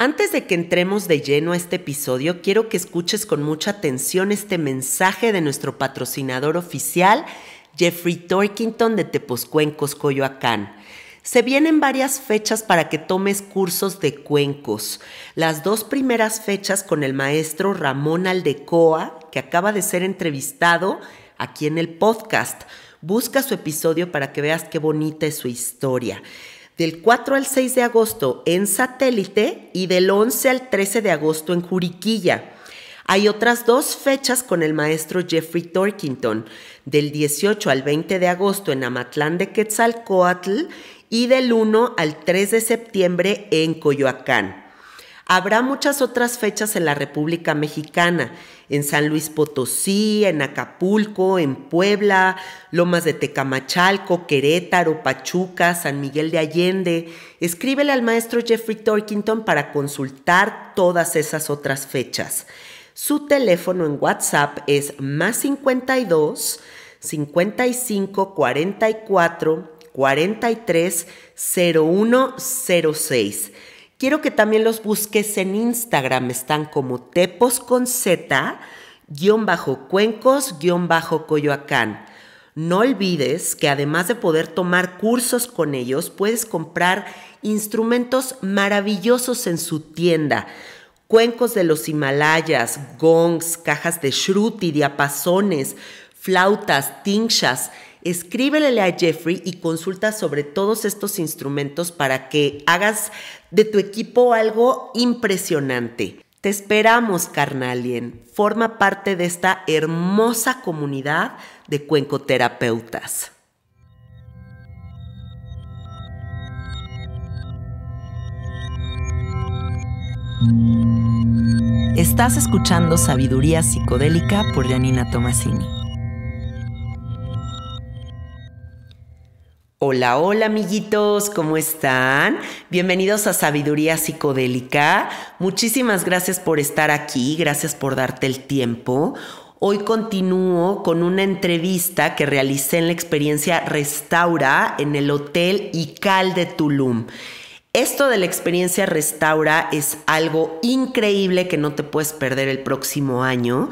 Antes de que entremos de lleno a este episodio, quiero que escuches con mucha atención este mensaje de nuestro patrocinador oficial, Jeffrey Torkington de Teposcuencos, Coyoacán. Se vienen varias fechas para que tomes cursos de cuencos. Las dos primeras fechas con el maestro Ramón Aldecoa, que acaba de ser entrevistado aquí en el podcast. Busca su episodio para que veas qué bonita es su historia del 4 al 6 de agosto en Satélite y del 11 al 13 de agosto en Juriquilla. Hay otras dos fechas con el maestro Jeffrey Torkington, del 18 al 20 de agosto en Amatlán de Quetzalcoatl y del 1 al 3 de septiembre en Coyoacán. Habrá muchas otras fechas en la República Mexicana, en San Luis Potosí, en Acapulco, en Puebla, Lomas de Tecamachalco, Querétaro, Pachuca, San Miguel de Allende. Escríbele al maestro Jeffrey Torkington para consultar todas esas otras fechas. Su teléfono en WhatsApp es más 52 55 44 43 0106. Quiero que también los busques en Instagram, están como tepos con guión bajo cuencos, guión bajo coyoacán. No olvides que además de poder tomar cursos con ellos, puedes comprar instrumentos maravillosos en su tienda. Cuencos de los Himalayas, gongs, cajas de shruti, diapasones, flautas, tinchas, escríbele a Jeffrey y consulta sobre todos estos instrumentos para que hagas de tu equipo algo impresionante. Te esperamos, carnalien. Forma parte de esta hermosa comunidad de cuencoterapeutas. Estás escuchando Sabiduría Psicodélica por Janina Tomasini. Hola, hola amiguitos, ¿cómo están? Bienvenidos a Sabiduría Psicodélica. Muchísimas gracias por estar aquí, gracias por darte el tiempo. Hoy continúo con una entrevista que realicé en la experiencia Restaura en el Hotel Ical de Tulum. Esto de la experiencia Restaura es algo increíble que no te puedes perder el próximo año.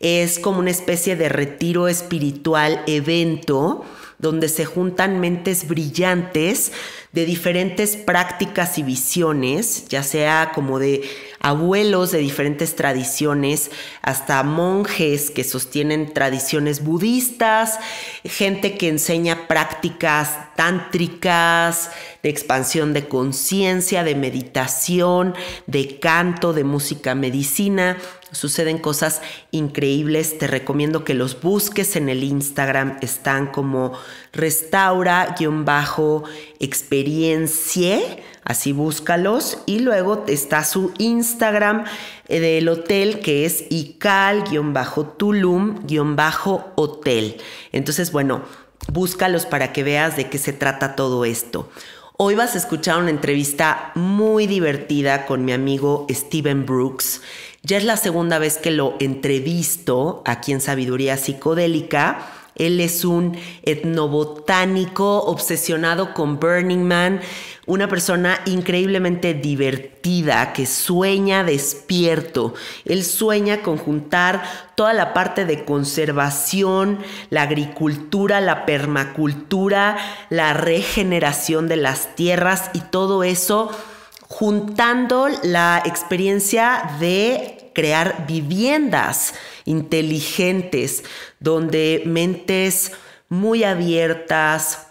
Es como una especie de retiro espiritual, evento donde se juntan mentes brillantes de diferentes prácticas y visiones, ya sea como de abuelos de diferentes tradiciones, hasta monjes que sostienen tradiciones budistas, gente que enseña prácticas tántricas, de expansión de conciencia, de meditación, de canto, de música medicina suceden cosas increíbles. Te recomiendo que los busques en el Instagram. Están como restaura-experiencie. Así búscalos. Y luego está su Instagram eh, del hotel que es ical-tulum-hotel. Entonces, bueno, búscalos para que veas de qué se trata todo esto. Hoy vas a escuchar una entrevista muy divertida con mi amigo Steven Brooks. Ya es la segunda vez que lo entrevisto aquí en Sabiduría Psicodélica. Él es un etnobotánico obsesionado con Burning Man, una persona increíblemente divertida que sueña despierto. Él sueña con juntar toda la parte de conservación, la agricultura, la permacultura, la regeneración de las tierras y todo eso juntando la experiencia de crear viviendas inteligentes, donde mentes muy abiertas,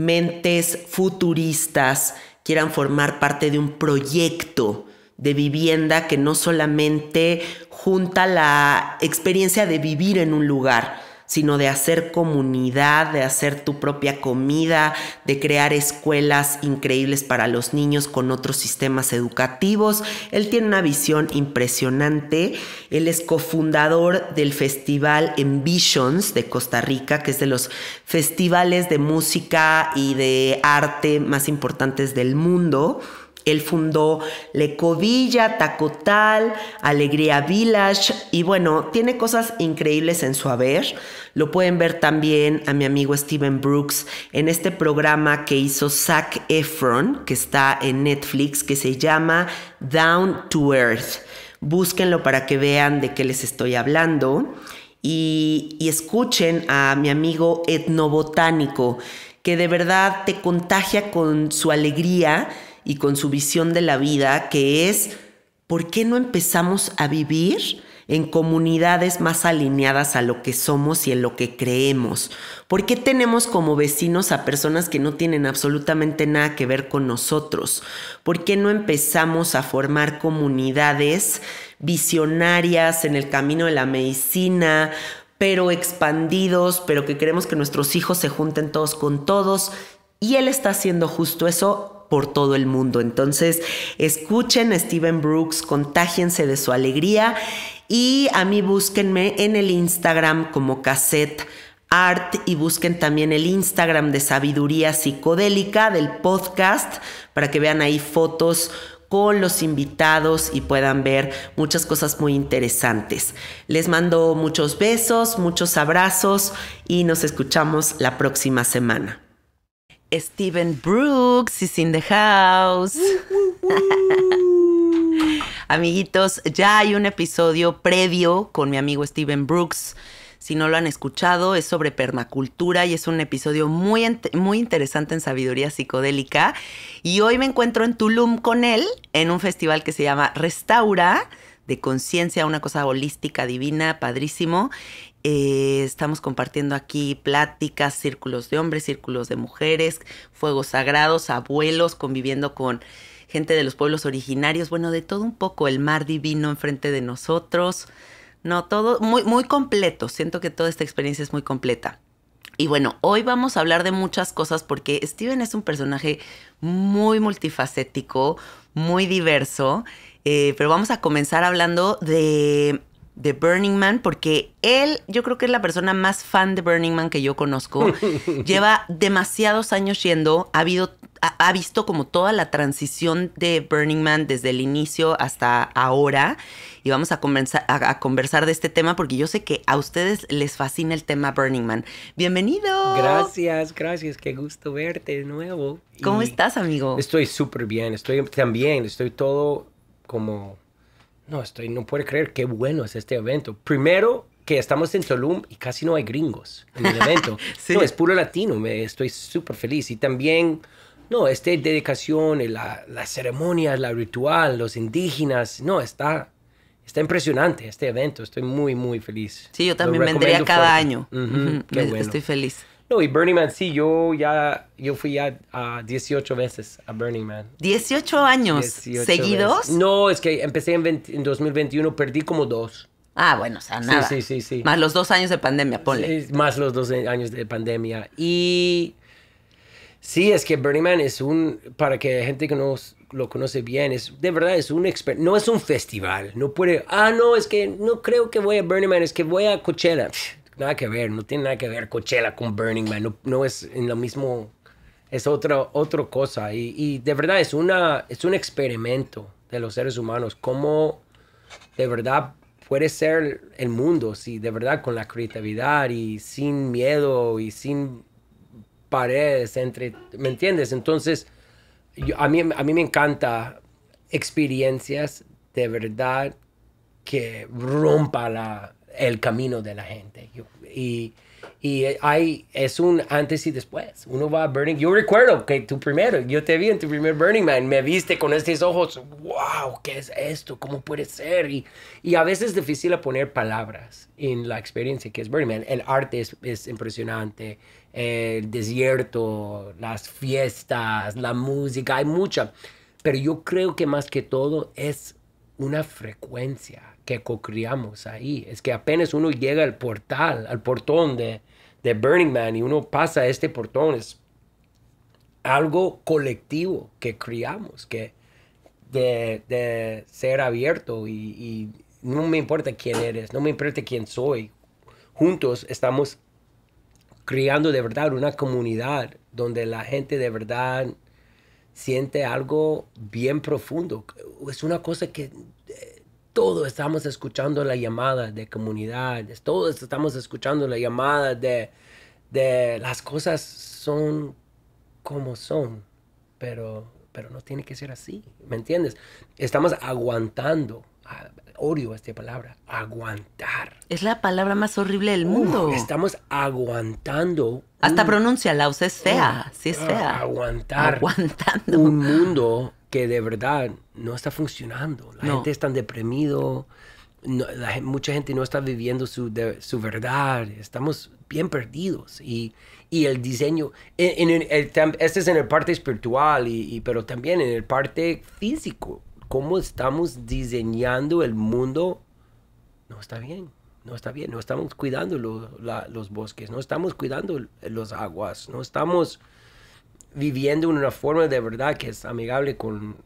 mentes futuristas quieran formar parte de un proyecto de vivienda que no solamente junta la experiencia de vivir en un lugar, sino de hacer comunidad, de hacer tu propia comida, de crear escuelas increíbles para los niños con otros sistemas educativos. Él tiene una visión impresionante. Él es cofundador del festival Envisions de Costa Rica, que es de los festivales de música y de arte más importantes del mundo. Él fundó Lecovilla, Tacotal, Alegría Village y bueno, tiene cosas increíbles en su haber. Lo pueden ver también a mi amigo Steven Brooks en este programa que hizo Zac Efron, que está en Netflix, que se llama Down to Earth. Búsquenlo para que vean de qué les estoy hablando y, y escuchen a mi amigo etnobotánico, que de verdad te contagia con su alegría y con su visión de la vida, que es, ¿por qué no empezamos a vivir? en comunidades más alineadas a lo que somos y en lo que creemos. ¿Por qué tenemos como vecinos a personas que no tienen absolutamente nada que ver con nosotros? ¿Por qué no empezamos a formar comunidades visionarias en el camino de la medicina? pero expandidos, pero que queremos que nuestros hijos se junten todos con todos. Y él está haciendo justo eso por todo el mundo. Entonces, escuchen a Steven Brooks, contágiense de su alegría y a mí búsquenme en el Instagram como cassette art y busquen también el Instagram de Sabiduría Psicodélica del podcast para que vean ahí fotos con los invitados y puedan ver muchas cosas muy interesantes. Les mando muchos besos, muchos abrazos y nos escuchamos la próxima semana. Steven Brooks is in the house. Amiguitos, ya hay un episodio previo con mi amigo Steven Brooks. Si no lo han escuchado, es sobre permacultura y es un episodio muy, muy interesante en sabiduría psicodélica. Y hoy me encuentro en Tulum con él en un festival que se llama Restaura de conciencia, una cosa holística, divina, padrísimo. Eh, estamos compartiendo aquí pláticas, círculos de hombres, círculos de mujeres, fuegos sagrados, abuelos, conviviendo con gente de los pueblos originarios, bueno, de todo un poco, el mar divino enfrente de nosotros, no, todo muy, muy completo, siento que toda esta experiencia es muy completa. Y bueno, hoy vamos a hablar de muchas cosas porque Steven es un personaje muy multifacético, muy diverso, eh, pero vamos a comenzar hablando de de Burning Man, porque él, yo creo que es la persona más fan de Burning Man que yo conozco. Lleva demasiados años yendo, ha, habido, ha, visto como toda la transición de Burning Man desde el inicio hasta ahora. Y vamos a, a, conversar de este tema porque yo sé que a ustedes les fascina el tema Burning Man. Bienvenido. Gracias, gracias, qué gusto verte de nuevo. ¿Cómo estás, amigo? Estoy súper bien, estoy también, estoy todo como no, estoy, no puedo creer qué bueno es este evento. Primero, que estamos en Tulum y casi no hay gringos en el evento. No, es puro latino, me, estoy súper feliz. Y también, no, esta dedicación, eh, la, la ceremonia, la ritual, los indígenas, no, está, está impresionante este evento. Estoy muy, muy feliz. Sí, yo también vendría cada año. Estoy feliz. No, y Burning Man, sí, yo ya, yo fui ya 18 ah, veces a Burning Man. ¿18 años seguidos? No, es que empecé en, 2021, perdí como dos. Ah, bueno, o sea, nada. Sí, sí, sí, sí. Más los dos años de pandemia, ponle. más los dos años de pandemia. Y sí, es que Burning Man es un, para que gente que no lo conoce bien, es de verdad es un experto, no es un festival, no puede, ah, no, es que no creo que voy a Burning Man, es que voy a Cochera nada que ver, no tiene nada que ver Coachella con Burning Man, no, es en lo mismo, es otra otra cosa. Y, de verdad es, una, es un experimento de los seres humanos, cómo de verdad puede ser el mundo, si de verdad con la creatividad y sin miedo y sin paredes entre, ¿me entiendes? Entonces, a, mí, a mí me encanta experiencias de verdad que rompa la, el camino de la gente y, y hay, es un antes y después. Uno va a Burning. Yo recuerdo que tu primero, yo te vi en tu primer Burning Man, me viste con estos ojos, wow, ¿qué es esto? ¿Cómo puede ser? Y, y a veces es difícil poner palabras en la experiencia que es Burning Man. El arte es impresionante, el desierto, las fiestas, la música, hay mucha. Pero yo creo que más que todo es una frecuencia que cocriamos ahí. Es que apenas uno llega al portal, al portón de, Burning Man y uno pasa este portón, es algo colectivo que criamos, que de, de ser abierto y, y, no me importa quién eres, no me importa quién soy. Juntos estamos criando de verdad una comunidad donde la gente de verdad siente algo bien profundo. Es una cosa que todos estamos escuchando la llamada de comunidades, todos estamos escuchando la llamada de, de las cosas son como son, pero, pero no tiene que ser así, ¿me entiendes? Estamos aguantando, odio esta palabra, aguantar. Es la palabra más horrible del mundo. estamos aguantando. Hasta un, pronuncia la o sea, es fea, sí es fea. aguantar. Aguantando. Un mundo que de verdad no está funcionando. La gente está deprimido, mucha gente no está viviendo su, su verdad, estamos bien perdidos. Y, el diseño, en, este es en el parte espiritual, y, pero también en el parte físico, cómo estamos diseñando el mundo, no está bien. No está bien, no estamos cuidando los bosques, no estamos cuidando los aguas, no estamos viviendo una forma de verdad que es amigable con,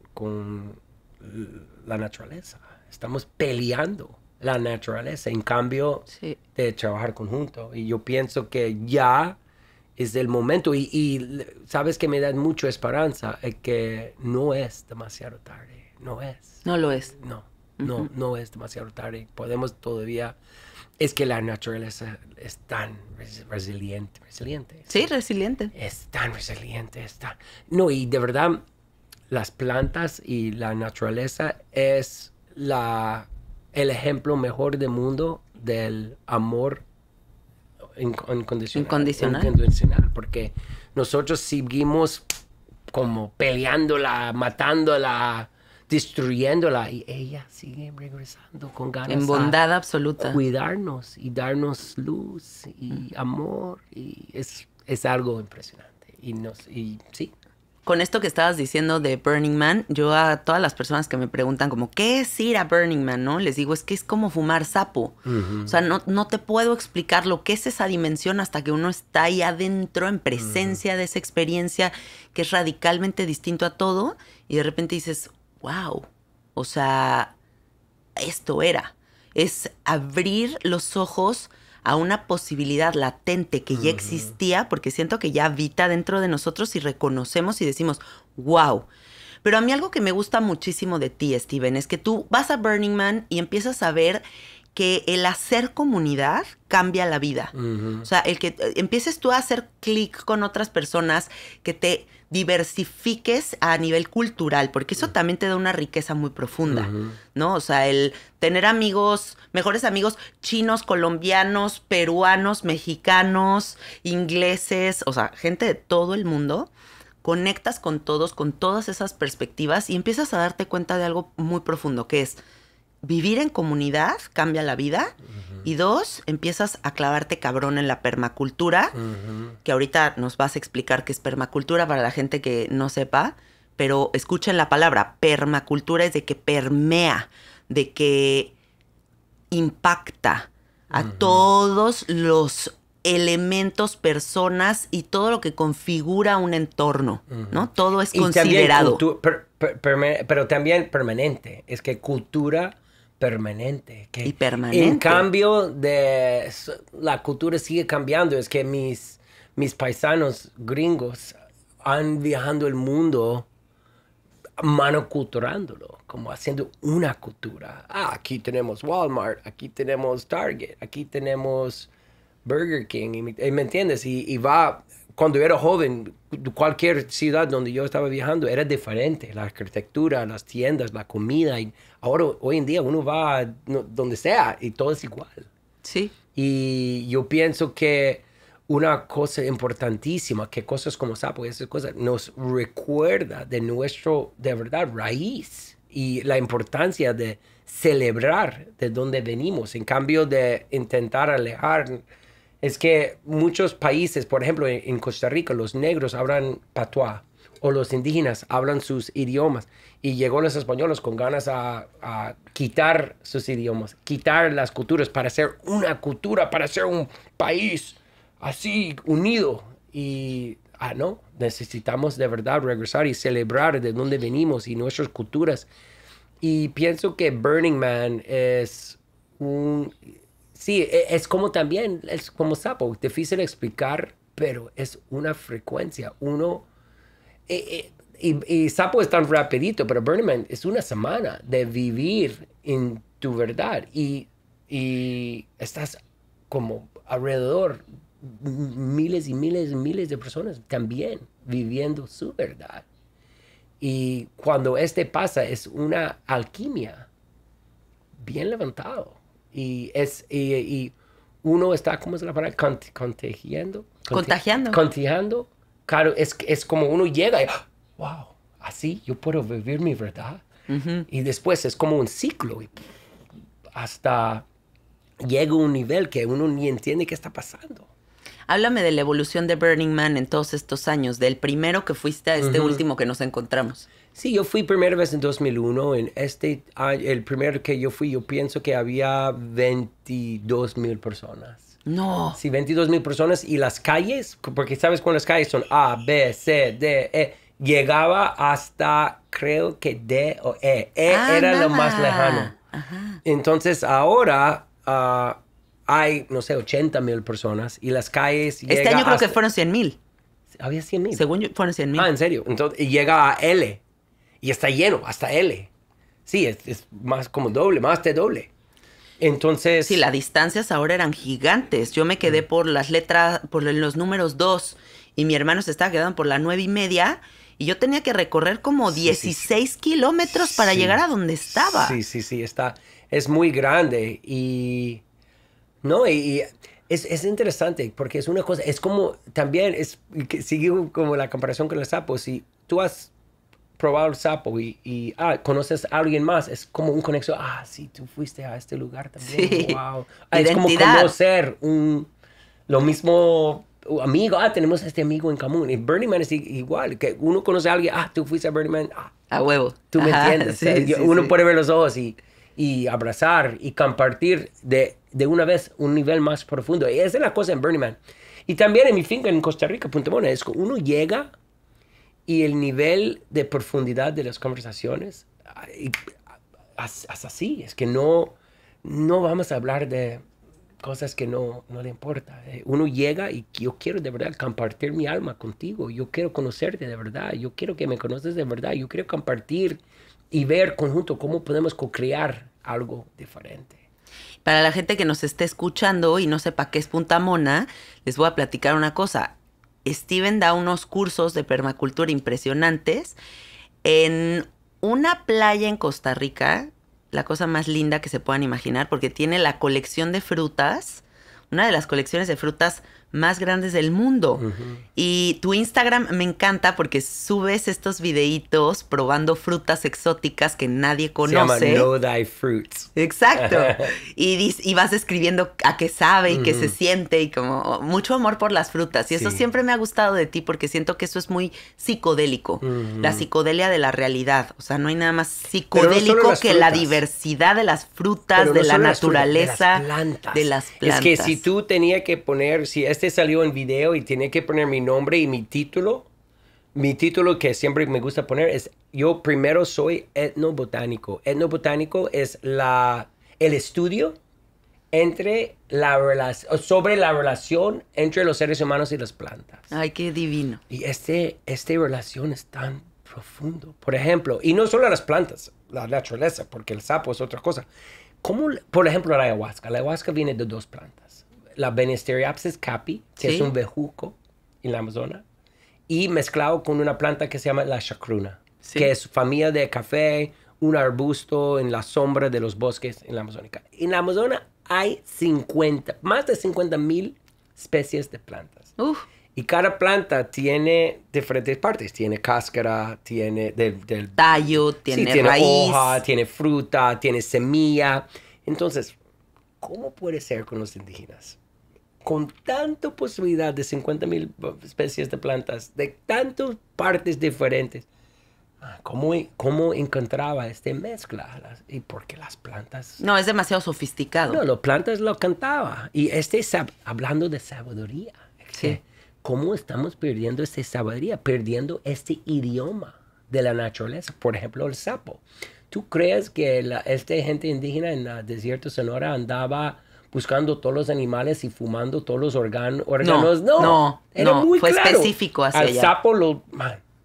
la naturaleza. Estamos peleando la naturaleza en cambio de trabajar conjunto. Y yo pienso que ya es el momento. Y, sabes que me da mucha esperanza eh, que no es demasiado tarde. No es. No lo es. No, no, no es demasiado tarde. Podemos todavía es que la naturaleza es tan resiliente, resiliente. Sí, resiliente. Es tan resiliente, está. No, y de verdad, las plantas y la naturaleza es la, el ejemplo mejor del mundo del amor Incondicional. Incondicional, porque nosotros seguimos como peleándola, matándola, destruyéndola y ella sigue regresando con ganas. En bondad absoluta. Cuidarnos y darnos luz y amor y es, es, algo impresionante. Y, nos, y sí. Con esto que estabas diciendo de Burning Man, yo a todas las personas que me preguntan como, ¿qué es ir a Burning Man? ¿no? Les digo, es que es como fumar sapo. O sea, no, no, te puedo explicar lo que es esa dimensión hasta que uno está ahí adentro en presencia de esa experiencia que es radicalmente distinto a todo y de repente dices, wow, o sea, esto era. Es abrir los ojos a una posibilidad latente que ya existía, porque siento que ya habita dentro de nosotros y reconocemos y decimos, wow. Pero a mí algo que me gusta muchísimo de ti, Steven, es que tú vas a Burning Man y empiezas a ver que el hacer comunidad cambia la vida. O sea, el que eh, empieces tú a hacer clic con otras personas que te diversifiques a nivel cultural, porque eso también te da una riqueza muy profunda, ¿no? O sea, el tener amigos, mejores amigos chinos, colombianos, peruanos, mexicanos, ingleses, o sea, gente de todo el mundo, conectas con todos, con todas esas perspectivas y empiezas a darte cuenta de algo muy profundo, que es, vivir en comunidad cambia la vida. Y dos, empiezas a clavarte cabrón en la permacultura, que ahorita nos vas a explicar qué es permacultura para la gente que no sepa, pero escuchen la palabra, permacultura es de que permea, de que impacta a todos los elementos, personas y todo lo que configura un entorno, ¿no? Todo es considerado. pero también permanente, es que cultura permanente. y permanente. En cambio, de, la cultura sigue cambiando. Es que mis, mis paisanos gringos han viajando el mundo manoculturándolo, como haciendo una cultura. Ah, aquí tenemos Walmart, aquí tenemos Target, aquí tenemos Burger King, y, ¿me eh, entiendes? Y, va, cuando era joven, cualquier ciudad donde yo estaba viajando era diferente, la arquitectura, las tiendas, la comida, Ahora, hoy en día, uno va donde sea y todo es igual. Sí. Y yo pienso que una cosa importantísima, que cosas como sapo y esas cosas, nos recuerda de nuestro, de verdad, raíz y la importancia de celebrar de dónde venimos, en cambio de intentar alejar. Es que muchos países, por ejemplo, en Costa Rica, los negros hablan patois o los indígenas hablan sus idiomas y llegó los españoles con ganas a, quitar sus idiomas, quitar las culturas para hacer una cultura, para ser un país así unido y ah, no, necesitamos de verdad regresar y celebrar de dónde venimos y nuestras culturas. Y pienso que Burning Man es un... Sí, e, es como también, es como sapo, difícil explicar, pero es una frecuencia. Uno eh, eh, y, Sapo es tan rapidito, pero Burning es una semana de vivir en tu verdad y, y estás como alrededor miles y miles y miles de personas también viviendo su verdad. Y cuando este pasa es una alquimia bien levantado. Y es uno está, como es la para contagiando. Contagiando. Contagiando claro, es, es como uno llega y, ¡Ah! wow, así yo puedo vivir mi verdad. Y después es como un ciclo. hasta llega un nivel que uno ni entiende qué está pasando. Háblame de la evolución de Burning Man en todos estos años, del primero que fuiste a este último que nos encontramos. Sí, yo fui primera vez en 2001. En este el primero que yo fui, yo pienso que había 22 mil personas. No. Si 22 mil personas y las calles, porque sabes cuáles calles son A, B, C, D, E. Llegaba hasta creo que D o E. E ah, era lo más lejano. Entonces ahora ah, hay, no sé, 80 mil personas y las calles. Este año creo que fueron 100 mil. Había 100 mil. Según yo, fueron 100 mil. Ah, en serio. Entonces y llega a L y está lleno, hasta L. Sí, es, es más como doble, más de doble. Entonces. Sí, las distancias ahora eran gigantes. Yo me quedé mm. por las letras, por los números 2 y mi hermano se estaba quedando por la nueve y media. Y yo tenía que recorrer como 16 kilómetros para llegar a donde estaba. Sí, sí, sí, está. Es muy grande y. No, y, es, interesante porque es una cosa, es como también, es, que sigue como la comparación con los sapos. y tú has probado el sapo y, ah, conoces a alguien más, es como un conexión. Ah, sí, tú fuiste a este lugar también. Wow. es como conocer un, lo mismo uh, amigo. Ah, tenemos este amigo en común. Y Burning Man es igual, que uno conoce a alguien. Ah, tú fuiste a Burning Man. Ah, a huevo. Tú me entiendes. uno puede ver los ojos y, abrazar y compartir de, una vez un nivel más profundo. Y esa es la cosa en Burning Man. Y también en mi finca en Costa Rica, Punta Mona, es que uno llega y el nivel de profundidad de las conversaciones, es, así, es que no, no vamos a hablar de cosas que no, no le importa. Eh, uno llega y yo quiero de verdad compartir mi alma contigo, yo quiero conocerte de verdad, yo quiero que me conoces de verdad, yo quiero compartir y ver conjunto cómo podemos co-crear algo diferente. Para la gente que nos esté escuchando y no sepa qué es Punta Mona, les voy a platicar una cosa. Steven da unos cursos de permacultura impresionantes en una playa en Costa Rica, la cosa más linda que se puedan imaginar, porque tiene la colección de frutas, una de las colecciones de frutas más grandes del mundo. Y tu Instagram me encanta porque subes estos videitos probando frutas exóticas que nadie conoce. Know Fruits. Exacto. y, vas escribiendo a qué sabe y qué se siente y como mucho amor por las frutas. Y eso siempre me ha gustado de ti porque siento que eso es muy psicodélico. La psicodelia de la realidad. O sea, no hay nada más psicodélico que la diversidad de las frutas, de la naturaleza. de, las plantas. Es que si tú tenías que poner, si este este salió en video y tiene que poner mi nombre y mi título. Mi título que siempre me gusta poner es yo primero soy etnobotánico. Etnobotánico es la, el estudio entre la sobre la relación entre los seres humanos y las plantas. Ay, qué divino. Y este, esta relación es tan profundo. Por ejemplo, y no solo las plantas, la naturaleza, porque el sapo es otra cosa. Como, por ejemplo, la ayahuasca. La ayahuasca viene de dos plantas la Benisteriopsis capi, que es un bejuco en la Amazona, y mezclado con una planta que se llama la chacruna, que es familia de café, un arbusto en la sombra de los bosques en la Amazónica. En la Amazona hay 50, más de 50 mil especies de plantas. Y cada planta tiene diferentes partes. Tiene cáscara, tiene del, tallo, tiene, sí, hoja, tiene fruta, tiene semilla. Entonces, ¿cómo puede ser con los indígenas? con tanta posibilidad de 50 mil especies de plantas, de tantas partes diferentes, ah, ¿Cómo, ¿Cómo, encontraba esta mezcla? Y porque las plantas... No, es demasiado sofisticado. No, las plantas lo cantaba. Y este, hablando de sabiduría, sí. ¿cómo estamos perdiendo esta sabiduría? Perdiendo este idioma de la naturaleza. Por ejemplo, el sapo. ¿Tú crees que la, gente indígena en el desierto Sonora andaba buscando todos los animales y fumando todos los órganos. No, no, no, era muy fue específico hacia Al sapo lo...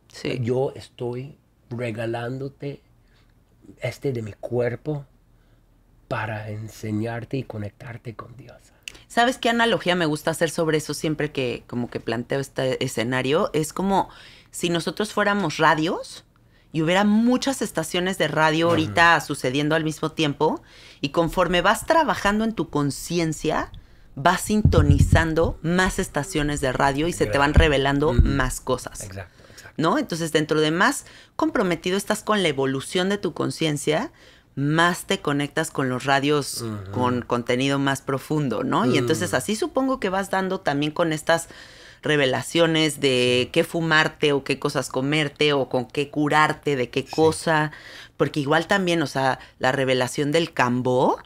sí. Yo estoy regalándote este de mi cuerpo para enseñarte y conectarte con Dios. ¿Sabes qué analogía me gusta hacer sobre eso siempre que como que planteo este escenario? Es como si nosotros fuéramos radios y hubiera muchas estaciones de radio ahorita sucediendo al mismo tiempo y conforme vas trabajando en tu conciencia, vas sintonizando más estaciones de radio y se te van revelando más cosas. Exacto, exacto. ¿No? Entonces, dentro de más comprometido estás con la evolución de tu conciencia, más te conectas con los radios con contenido más profundo, ¿no? Y entonces así supongo que vas dando también con estas revelaciones de qué fumarte o qué cosas comerte o con qué curarte, de qué cosa. Porque igual también, o sea, la revelación del cambo.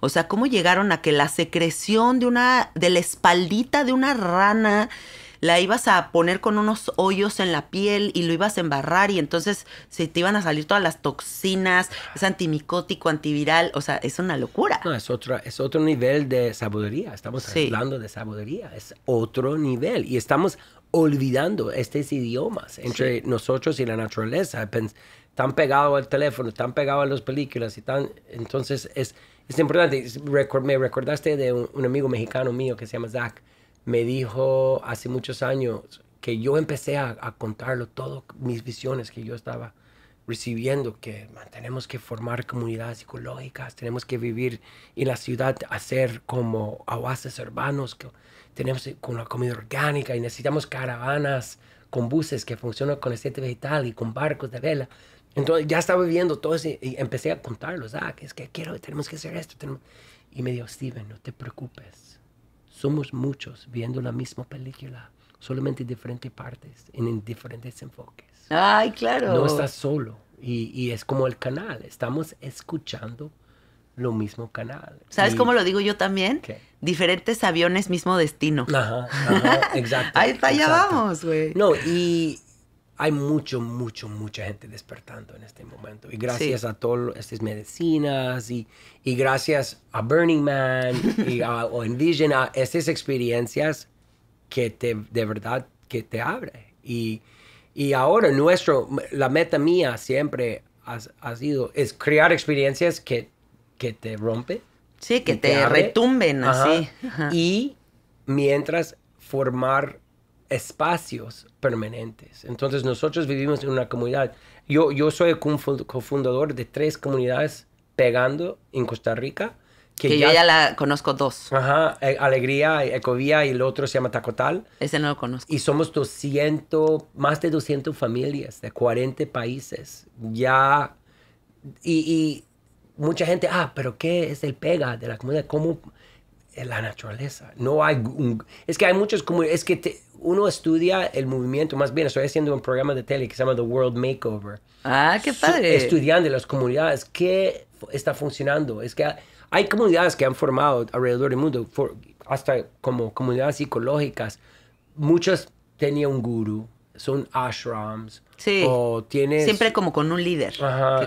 O sea, cómo llegaron a que la secreción de una, de la espaldita de una rana la ibas a poner con unos hoyos en la piel y lo ibas a embarrar y entonces se te iban a salir todas las toxinas, es antimicótico, antiviral, o sea, es una locura. No, es, otra, es otro nivel de sabiduría, estamos hablando de sabiduría, es otro nivel y estamos olvidando estos idiomas entre nosotros y la naturaleza. Están pegados al teléfono, están pegados a las películas y tan, entonces es, es importante. Me recordaste de un, un amigo mexicano mío que se llama Zach me dijo hace muchos años que yo empecé a, contarlo todo, mis visiones que yo estaba recibiendo, que tenemos que formar comunidades psicológicas, tenemos que vivir en la ciudad, hacer como aguaces urbanos, que tenemos con la comida orgánica y necesitamos caravanas con buses que funcionan con aceite vegetal y con barcos de vela. Entonces ya estaba viendo todo eso y, empecé a contarlo. ah, que es que quiero, tenemos que hacer esto. Y me dijo, Steven, no te preocupes somos muchos viendo la misma película, solamente en diferentes partes, en, diferentes enfoques. Ay, claro. No estás solo. Y, es como el canal, estamos escuchando lo mismo canal. ¿Sabes cómo lo digo yo también? Diferentes aviones, mismo destino. Ajá, ajá exacto. Ahí está, ya vamos, güey. No, y hay mucho, mucho, mucha gente despertando en este momento. Y gracias a todas estas medicinas y, y, gracias a Burning Man y a, o Envision, a estas experiencias que te, de verdad, que te abre. Y, y ahora nuestro, la meta mía siempre ha, sido, es crear experiencias que, que te rompen. Sí, que te, retumben así. Y mientras formar espacios permanentes. Entonces nosotros vivimos en una comunidad. Yo, yo soy cofundador de tres comunidades pegando en Costa Rica. Que, ya, yo ya la conozco dos. Ajá, eh, Alegría, Ecovía y el otro se llama Tacotal. Ese no lo conozco. Y somos 200, más de 200 familias de 40 países. Ya, y, y mucha gente, ah, pero ¿qué es el pega de la comunidad? ¿Cómo? Eh, la naturaleza. No hay, un, es que hay muchas comunidades, es que te, uno estudia el movimiento, más bien estoy haciendo un programa de tele que se llama The World Makeover. Ah, qué padre. Estudiando las comunidades, qué está funcionando. Es que hay comunidades que han formado alrededor del mundo, hasta como comunidades psicológicas. Muchas tenían un guru, son ashrams. Sí. O Siempre como con un líder.